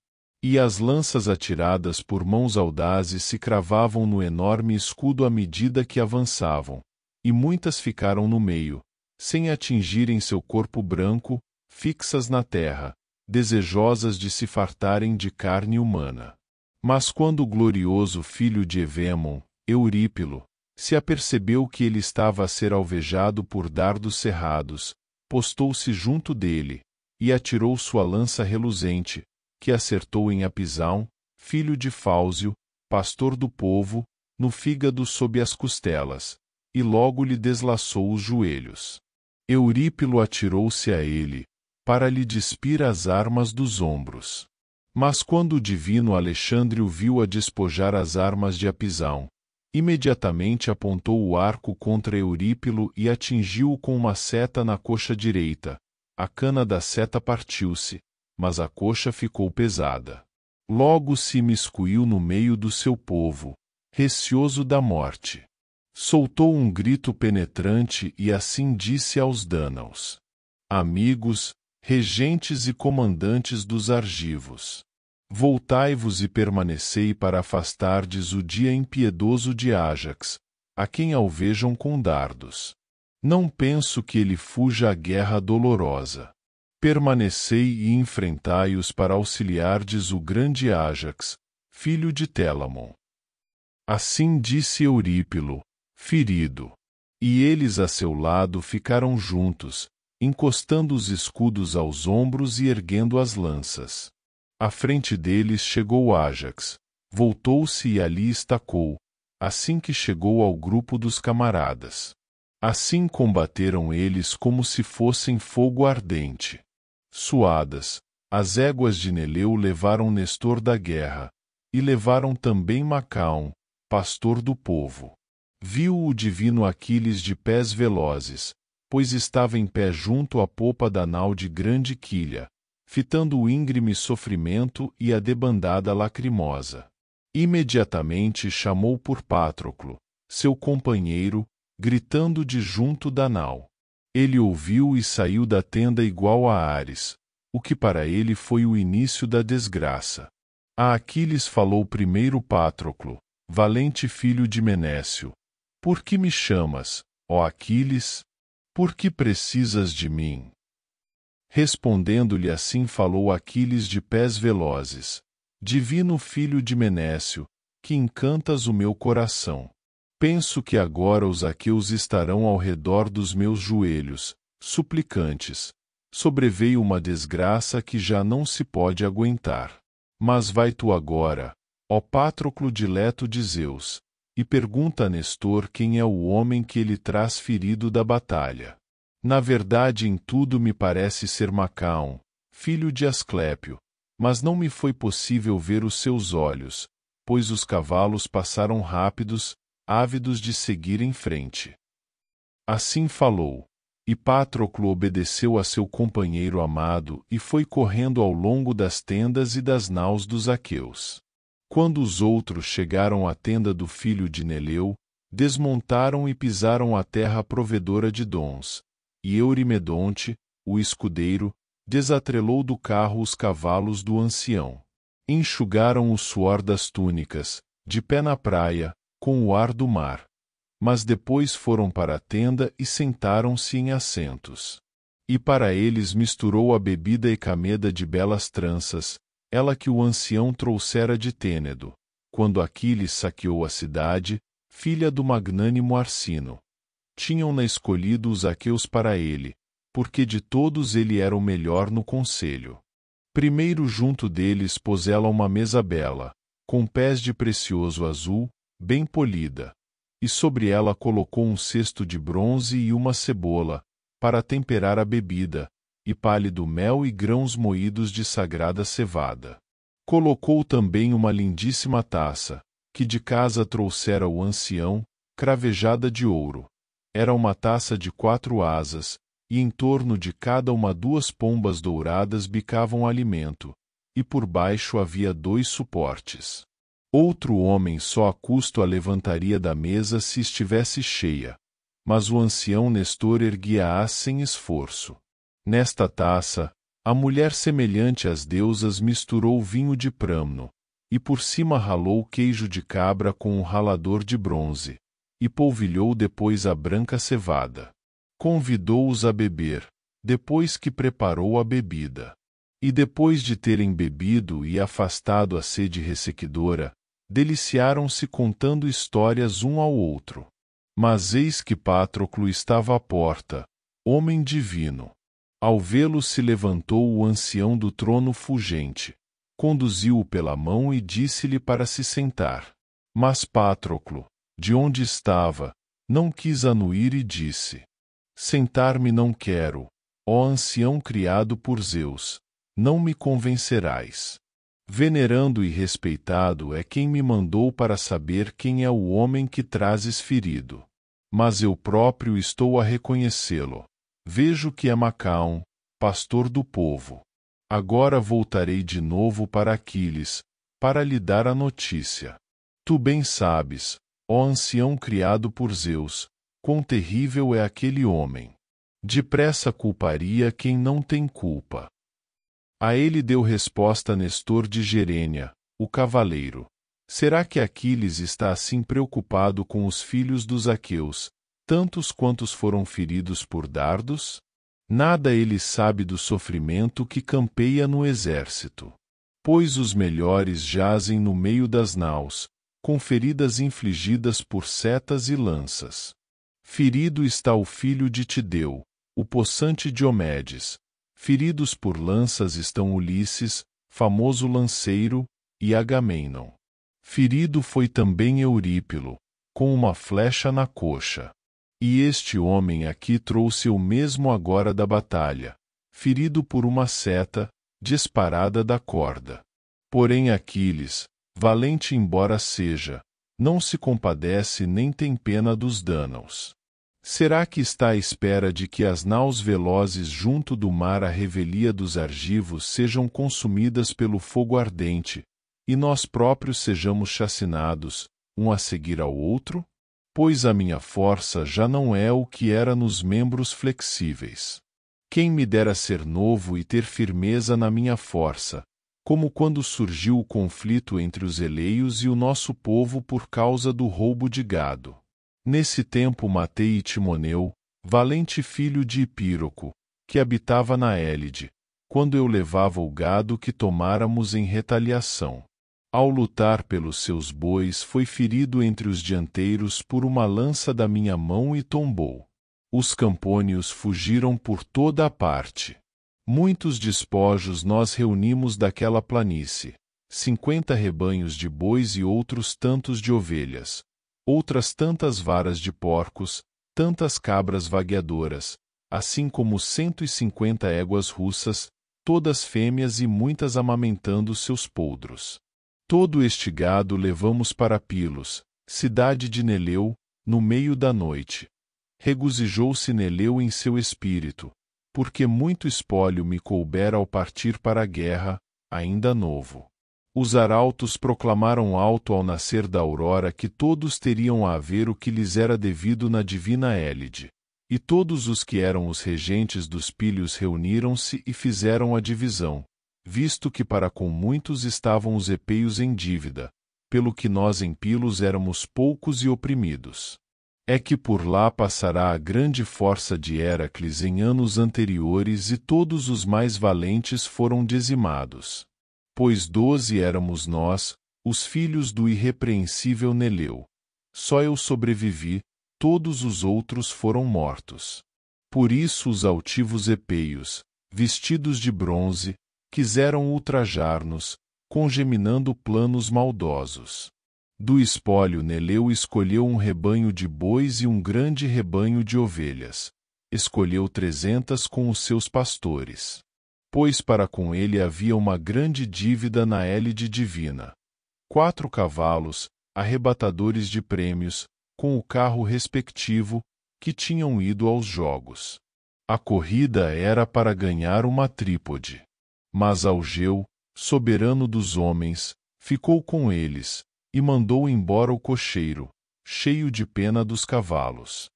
E as lanças atiradas por mãos audazes se cravavam no enorme escudo à medida que avançavam, e muitas ficaram no meio, sem atingirem seu corpo branco, fixas na terra, desejosas de se fartarem de carne humana. Mas quando o glorioso filho de Evemon, Eurípilo, se apercebeu que ele estava a ser alvejado por dardos cerrados, postou-se junto dele, e atirou sua lança reluzente, que acertou em Apisão, filho de Fáusio, pastor do povo, no fígado sob as costelas, e logo lhe deslaçou os joelhos. Eurípilo atirou-se a ele, para lhe despir as armas dos ombros. Mas quando o divino Alexandre o viu a despojar as armas de Apisão, imediatamente apontou o arco contra Eurípilo e atingiu-o com uma seta na coxa direita. A cana da seta partiu-se, mas a coxa ficou pesada. Logo se miscuiu no meio do seu povo, receoso da morte. Soltou um grito penetrante e assim disse aos Dânaos: Amigos, regentes e comandantes dos argivos. Voltai-vos e permanecei para afastardes o dia impiedoso de Ajax, a quem alvejam com dardos. Não penso que ele fuja à guerra dolorosa. Permanecei e enfrentai-os para auxiliardes o grande Ajax, filho de Telamon. Assim disse Eurípilo, ferido. E eles a seu lado ficaram juntos, encostando os escudos aos ombros e erguendo as lanças. À frente deles chegou Ajax, voltou-se e ali estacou, assim que chegou ao grupo dos camaradas. Assim combateram eles como se fossem fogo ardente. Suadas, as éguas de Neleu levaram Nestor da guerra, e levaram também Macão, pastor do povo. Viu o divino Aquiles de pés velozes, pois estava em pé junto à popa da nau de grande quilha, fitando o íngreme sofrimento e a debandada lacrimosa. Imediatamente chamou por Pátroclo, seu companheiro, gritando de junto da nau. Ele ouviu e saiu da tenda igual a Ares, o que para ele foi o início da desgraça. A Aquiles falou primeiro Pátroclo, valente filho de Menécio. Por que me chamas, ó Aquiles? Por que precisas de mim? Respondendo-lhe assim falou Aquiles de pés velozes, Divino filho de Menécio, que encantas o meu coração. Penso que agora os aqueus estarão ao redor dos meus joelhos, suplicantes. Sobreveio uma desgraça que já não se pode aguentar. Mas vai tu agora, ó Pátroclo dileto de Zeus, e pergunta a Nestor quem é o homem que ele traz ferido da batalha. Na verdade, em tudo me parece ser Macão, filho de Asclépio, mas não me foi possível ver os seus olhos, pois os cavalos passaram rápidos, ávidos de seguir em frente. Assim falou, e Patroclo obedeceu a seu companheiro amado e foi correndo ao longo das tendas e das naus dos aqueus. Quando os outros chegaram à tenda do filho de Neleu, desmontaram e pisaram a terra provedora de dons, e Eurimedonte, o escudeiro, desatrelou do carro os cavalos do ancião. Enxugaram o suor das túnicas, de pé na praia, com o ar do mar. Mas depois foram para a tenda e sentaram-se em assentos. E para eles misturou a bebida e cameda de belas tranças, ela que o ancião trouxera de Tênedo, quando Aquiles saqueou a cidade, filha do magnânimo Arsino. Tinham-na escolhido os aqueus para ele, porque de todos ele era o melhor no conselho. Primeiro junto deles pôs ela uma mesa bela, com pés de precioso azul, bem polida, e sobre ela colocou um cesto de bronze e uma cebola, para temperar a bebida, e pálido mel e grãos moídos de sagrada cevada. Colocou também uma lindíssima taça, que de casa trouxera o ancião, cravejada de ouro. Era uma taça de quatro asas, e em torno de cada uma duas pombas douradas bicavam alimento, e por baixo havia dois suportes. Outro homem só a custo a levantaria da mesa se estivesse cheia, mas o ancião Nestor erguia-a sem esforço. Nesta taça, a mulher semelhante às deusas misturou vinho de pramno, e por cima ralou queijo de cabra com um ralador de bronze, e polvilhou depois a branca cevada. Convidou-os a beber, depois que preparou a bebida. E depois de terem bebido e afastado a sede ressequidora, deliciaram-se contando histórias um ao outro. Mas eis que Pátroclo estava à porta, homem divino ao vê-lo se levantou o ancião do trono fulgente, conduziu-o pela mão e disse-lhe para se sentar. Mas Patroclo, de onde estava, não quis anuir e disse: Sentar-me não quero, ó ancião criado por Zeus, não me convencerás. Venerando e respeitado é quem me mandou para saber quem é o homem que trazes ferido. Mas eu próprio estou a reconhecê-lo. Vejo que é Macão, pastor do povo. Agora voltarei de novo para Aquiles, para lhe dar a notícia. Tu bem sabes, ó ancião criado por Zeus, quão terrível é aquele homem. Depressa culparia quem não tem culpa. A ele deu resposta Nestor de Gerênia, o cavaleiro. Será que Aquiles está assim preocupado com os filhos dos aqueus, tantos quantos foram feridos por dardos, nada ele sabe do sofrimento que campeia no exército. Pois os melhores jazem no meio das naus, com feridas infligidas por setas e lanças. Ferido está o filho de Tideu, o possante Diomedes. Feridos por lanças estão Ulisses, famoso lanceiro, e Agamenon. Ferido foi também Eurípilo, com uma flecha na coxa. E este homem aqui trouxe o mesmo agora da batalha, ferido por uma seta, disparada da corda. Porém Aquiles, valente embora seja, não se compadece nem tem pena dos dânaos. Será que está à espera de que as naus velozes junto do mar a revelia dos argivos sejam consumidas pelo fogo ardente, e nós próprios sejamos chacinados, um a seguir ao outro? pois a minha força já não é o que era nos membros flexíveis. Quem me dera ser novo e ter firmeza na minha força, como quando surgiu o conflito entre os eleios e o nosso povo por causa do roubo de gado. Nesse tempo matei Itimoneu, valente filho de Ipíroco, que habitava na Élide, quando eu levava o gado que tomáramos em retaliação ao lutar pelos seus bois, foi ferido entre os dianteiros por uma lança da minha mão e tombou. Os campônios fugiram por toda a parte. Muitos despojos nós reunimos daquela planície, cinquenta rebanhos de bois e outros tantos de ovelhas, outras tantas varas de porcos, tantas cabras vagueadoras, assim como cento e cinquenta éguas russas, todas fêmeas e muitas amamentando seus poldros. Todo este gado levamos para Pilos, cidade de Neleu, no meio da noite. Regozijou-se Neleu em seu espírito, porque muito espólio me coubera ao partir para a guerra, ainda novo. Os arautos proclamaram alto ao nascer da aurora que todos teriam a haver o que lhes era devido na divina Élide. E todos os que eram os regentes dos pilhos reuniram-se e fizeram a divisão, visto que para com muitos estavam os epeios em dívida, pelo que nós em Pilos éramos poucos e oprimidos. É que por lá passará a grande força de Heracles em anos anteriores e todos os mais valentes foram dizimados. Pois doze éramos nós, os filhos do irrepreensível Neleu. Só eu sobrevivi, todos os outros foram mortos. Por isso os altivos epeios, vestidos de bronze, quiseram ultrajar-nos, congeminando planos maldosos. Do espólio Neleu escolheu um rebanho de bois e um grande rebanho de ovelhas. Escolheu trezentas com os seus pastores. Pois para com ele havia uma grande dívida na Hélide divina. Quatro cavalos, arrebatadores de prêmios, com o carro respectivo, que tinham ido aos jogos. A corrida era para ganhar uma trípode. Mas Algeu, soberano dos homens, ficou com eles, e mandou embora o cocheiro, cheio de pena dos cavalos.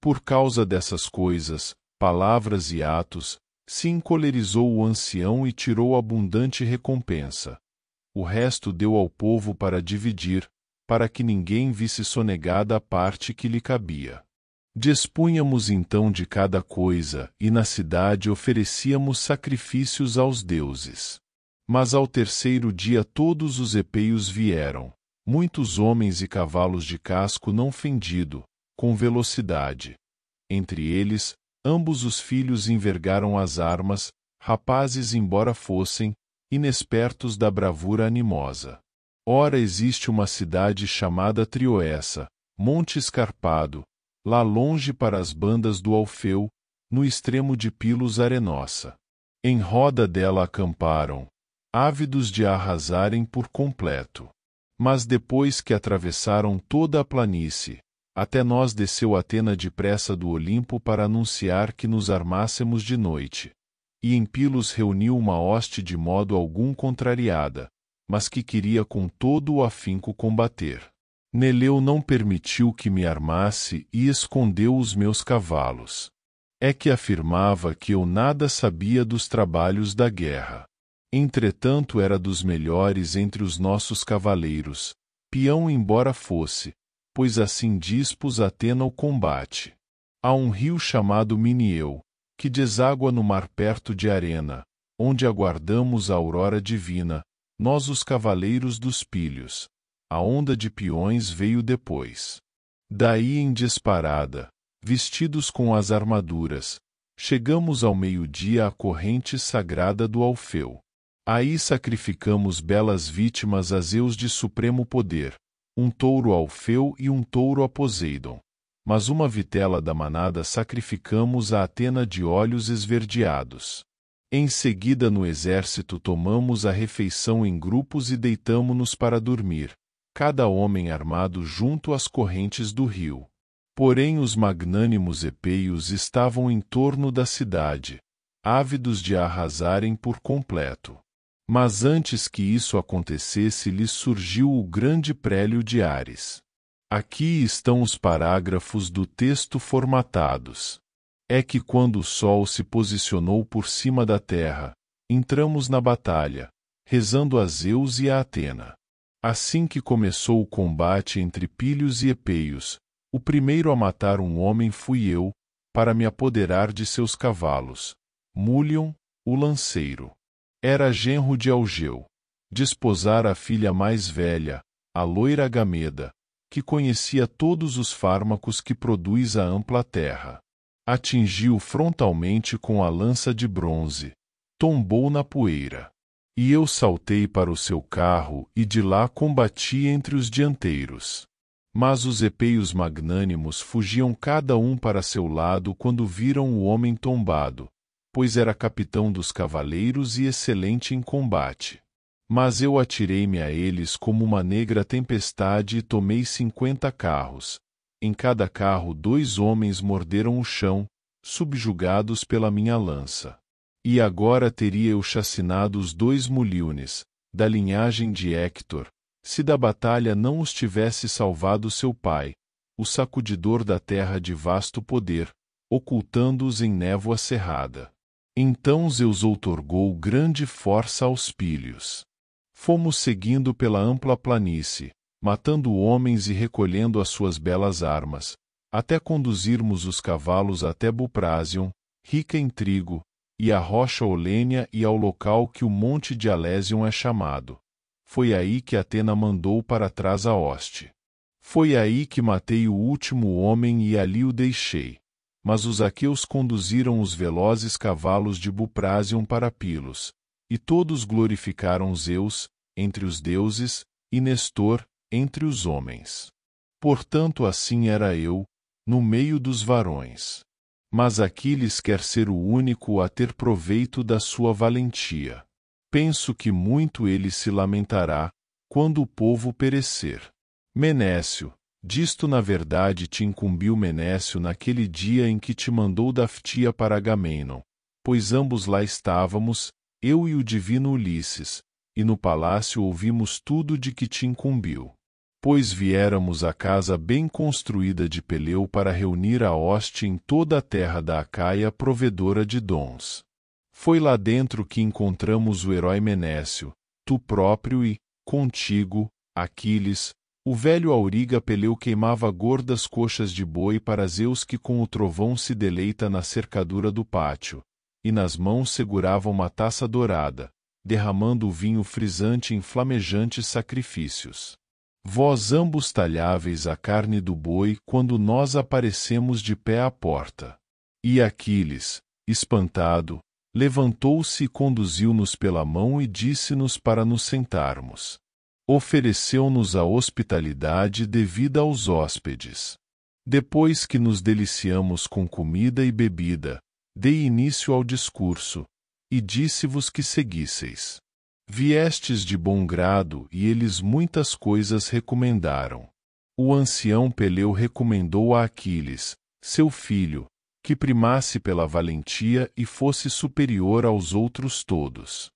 Por causa dessas coisas, palavras e atos, se encolerizou o ancião e tirou abundante recompensa. O resto deu ao povo para dividir, para que ninguém visse sonegada a parte que lhe cabia. Dispunhamos então de cada coisa, e na cidade oferecíamos sacrifícios aos deuses. Mas ao terceiro dia todos os epeios vieram, muitos homens e cavalos de casco não fendido, com velocidade. Entre eles, ambos os filhos envergaram as armas, rapazes embora fossem, inexpertos da bravura animosa. Ora existe uma cidade chamada Trioessa, monte escarpado, lá longe para as bandas do Alfeu, no extremo de Pilos Arenossa. Em roda dela acamparam, ávidos de arrasarem por completo. Mas depois que atravessaram toda a planície, até nós desceu Atena depressa do Olimpo para anunciar que nos armássemos de noite. E em Pilos reuniu uma hoste de modo algum contrariada, mas que queria com todo o afinco combater. Neleu não permitiu que me armasse e escondeu os meus cavalos. É que afirmava que eu nada sabia dos trabalhos da guerra. Entretanto era dos melhores entre os nossos cavaleiros, peão embora fosse, pois assim dispus Atena o combate. Há um rio chamado Minieu, que deságua no mar perto de Arena, onde aguardamos a aurora divina, nós os cavaleiros dos pilhos. A onda de peões veio depois. Daí em disparada, vestidos com as armaduras, chegamos ao meio-dia à corrente sagrada do Alfeu. Aí sacrificamos belas vítimas a Zeus de supremo poder, um touro Alfeu e um touro a Poseidon. Mas uma vitela da manada sacrificamos a Atena de olhos esverdeados. Em seguida no exército tomamos a refeição em grupos e deitamo-nos para dormir cada homem armado junto às correntes do rio. Porém os magnânimos epeios estavam em torno da cidade, ávidos de a arrasarem por completo. Mas antes que isso acontecesse lhes surgiu o grande prélio de Ares. Aqui estão os parágrafos do texto formatados. É que quando o sol se posicionou por cima da terra, entramos na batalha, rezando a Zeus e a Atena. Assim que começou o combate entre pilhos e Epeios, o primeiro a matar um homem fui eu, para me apoderar de seus cavalos. Mulion, o lanceiro. Era genro de Algeu. Desposara a filha mais velha, a loira Agameda, que conhecia todos os fármacos que produz a ampla terra. Atingiu frontalmente com a lança de bronze. Tombou na poeira. E eu saltei para o seu carro e de lá combati entre os dianteiros. Mas os epeios magnânimos fugiam cada um para seu lado quando viram o homem tombado, pois era capitão dos cavaleiros e excelente em combate. Mas eu atirei-me a eles como uma negra tempestade e tomei cinquenta carros. Em cada carro dois homens morderam o chão, subjugados pela minha lança. E agora teria eu chacinado os dois muliones, da linhagem de Héctor, se da batalha não os tivesse salvado seu pai, o sacudidor da terra de vasto poder, ocultando-os em névoa cerrada. Então Zeus outorgou grande força aos pílios. Fomos seguindo pela ampla planície, matando homens e recolhendo as suas belas armas, até conduzirmos os cavalos até Buprásion, rica em trigo, e à rocha Olênia e ao local que o Monte de Alésion é chamado. Foi aí que Atena mandou para trás a hoste. Foi aí que matei o último homem e ali o deixei. Mas os aqueus conduziram os velozes cavalos de Buprásion para Pilos, e todos glorificaram Zeus, entre os deuses, e Nestor, entre os homens. Portanto assim era eu, no meio dos varões mas Aquiles quer ser o único a ter proveito da sua valentia. Penso que muito ele se lamentará, quando o povo perecer. Menécio, disto na verdade te incumbiu Menécio naquele dia em que te mandou Daftia para Agamenon, pois ambos lá estávamos, eu e o divino Ulisses, e no palácio ouvimos tudo de que te incumbiu pois viéramos à casa bem construída de Peleu para reunir a hoste em toda a terra da Acaia provedora de dons. Foi lá dentro que encontramos o herói Menécio, tu próprio e, contigo, Aquiles, o velho auriga Peleu queimava gordas coxas de boi para Zeus que com o trovão se deleita na cercadura do pátio, e nas mãos segurava uma taça dourada, derramando o vinho frisante em flamejantes sacrifícios. Vós ambos talháveis a carne do boi quando nós aparecemos de pé à porta. E Aquiles, espantado, levantou-se e conduziu-nos pela mão e disse-nos para nos sentarmos. Ofereceu-nos a hospitalidade devida aos hóspedes. Depois que nos deliciamos com comida e bebida, dei início ao discurso, e disse-vos que seguisseis. Viestes de bom grado e eles muitas coisas recomendaram. O ancião Peleu recomendou a Aquiles, seu filho, que primasse pela valentia e fosse superior aos outros todos.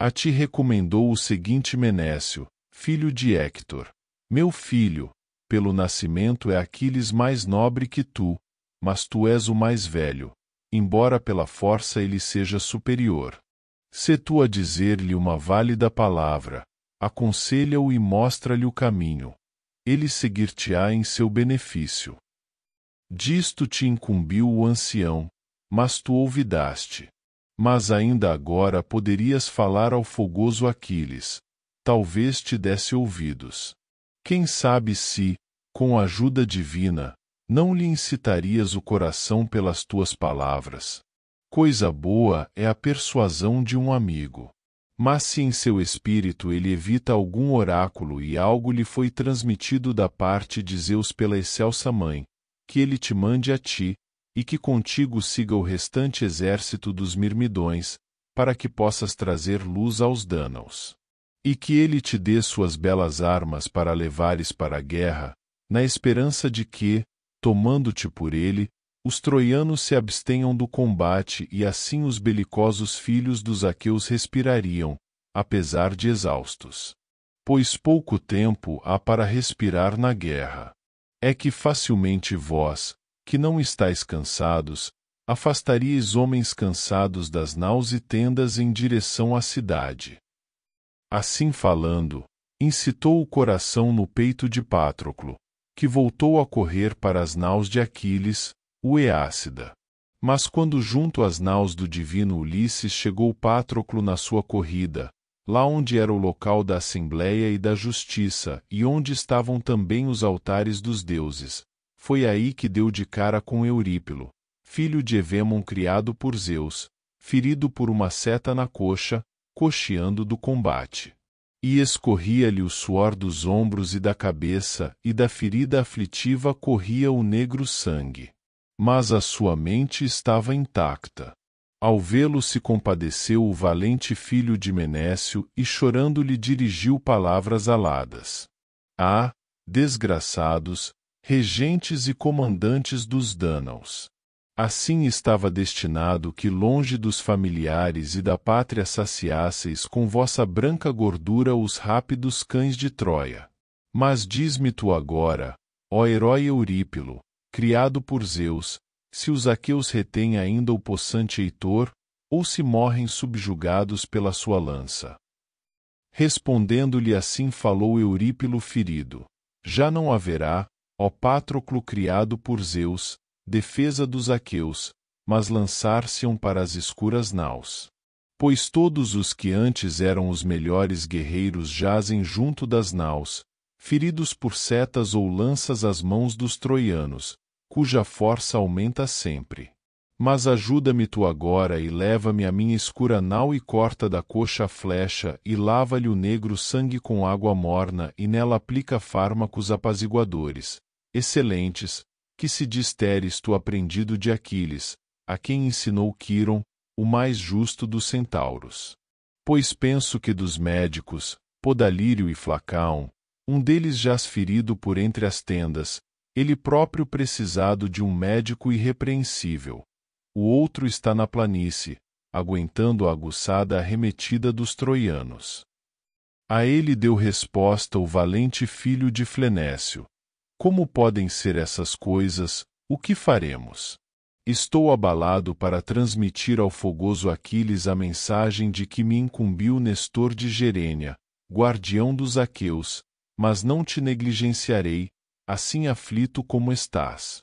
A ti recomendou o seguinte Menécio, filho de Héctor: Meu filho, pelo nascimento é Aquiles mais nobre que tu, mas tu és o mais velho, embora pela força ele seja superior. Se tu a dizer-lhe uma válida palavra, aconselha-o e mostra-lhe o caminho. Ele seguir-te-á em seu benefício. Disto te incumbiu o ancião, mas tu ouvidaste. Mas ainda agora poderias falar ao fogoso Aquiles. Talvez te desse ouvidos. Quem sabe se, com a ajuda divina, não lhe incitarias o coração pelas tuas palavras. Coisa boa é a persuasão de um amigo. Mas se em seu espírito ele evita algum oráculo e algo lhe foi transmitido da parte de Zeus pela excelsa mãe, que ele te mande a ti, e que contigo siga o restante exército dos mirmidões, para que possas trazer luz aos dânaos. E que ele te dê suas belas armas para levares para a guerra, na esperança de que, tomando-te por ele, os troianos se abstenham do combate e assim os belicosos filhos dos aqueus respirariam, apesar de exaustos. Pois pouco tempo há para respirar na guerra. É que facilmente vós, que não estáis cansados, afastaríeis homens cansados das naus e tendas em direção à cidade. Assim falando, incitou o coração no peito de Pátroclo, que voltou a correr para as naus de Aquiles, o Eácida. Mas quando junto às naus do divino Ulisses chegou Patroclo na sua corrida, lá onde era o local da Assembleia e da Justiça, e onde estavam também os altares dos deuses, foi aí que deu de cara com Eurípilo, filho de Evemon criado por Zeus, ferido por uma seta na coxa, cocheando do combate. E escorria-lhe o suor dos ombros e da cabeça, e da ferida aflitiva corria o negro sangue. Mas a sua mente estava intacta. Ao vê-lo se compadeceu o valente filho de Menécio e chorando lhe dirigiu palavras aladas. Ah, desgraçados, regentes e comandantes dos Dânaos! Assim estava destinado que longe dos familiares e da pátria saciasseis com vossa branca gordura os rápidos cães de Troia. Mas diz-me tu agora, ó herói Eurípilo, criado por Zeus, se os aqueus retêm ainda o possante Heitor, ou se morrem subjugados pela sua lança. Respondendo-lhe assim falou Eurípilo ferido. Já não haverá, ó Pátroclo criado por Zeus, defesa dos aqueus, mas lançar-se-ão para as escuras naus. Pois todos os que antes eram os melhores guerreiros jazem junto das naus, feridos por setas ou lanças às mãos dos troianos, cuja força aumenta sempre. Mas ajuda-me tu agora e leva-me à minha escura nau e corta da coxa a flecha e lava-lhe o negro sangue com água morna e nela aplica fármacos apaziguadores, excelentes, que se diz Teres tu aprendido de Aquiles, a quem ensinou Quiron, o mais justo dos centauros. Pois penso que dos médicos, Podalírio e Flacão, um deles jaz ferido por entre as tendas, ele próprio precisado de um médico irrepreensível. O outro está na planície, aguentando a aguçada arremetida dos troianos. A ele deu resposta o valente filho de Flenécio. Como podem ser essas coisas, o que faremos? Estou abalado para transmitir ao fogoso Aquiles a mensagem de que me incumbiu Nestor de Gerênia, guardião dos aqueus, mas não te negligenciarei, assim aflito como estás.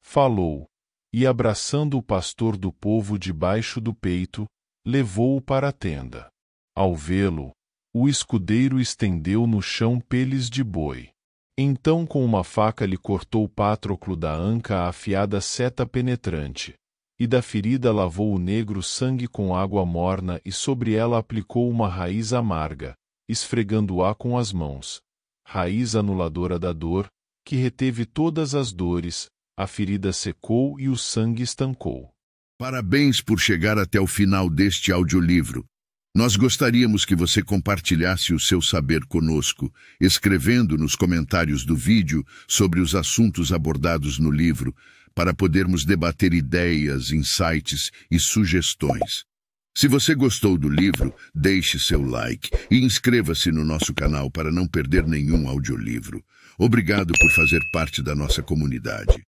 Falou, e abraçando o pastor do povo debaixo do peito, levou-o para a tenda. Ao vê-lo, o escudeiro estendeu no chão peles de boi. Então, com uma faca, lhe cortou Pátroclo da anca a afiada seta penetrante, e da ferida lavou o negro sangue com água morna e sobre ela aplicou uma raiz amarga, esfregando-a com as mãos, raiz anuladora da dor, que reteve todas as dores, a ferida secou e o sangue estancou. Parabéns por chegar até o final deste audiolivro. Nós gostaríamos que você compartilhasse o seu saber conosco, escrevendo nos comentários do vídeo sobre os assuntos abordados no livro, para podermos debater ideias, insights e sugestões. Se você gostou do livro, deixe seu like e inscreva-se no nosso canal para não perder nenhum audiolivro. Obrigado por fazer parte da nossa comunidade.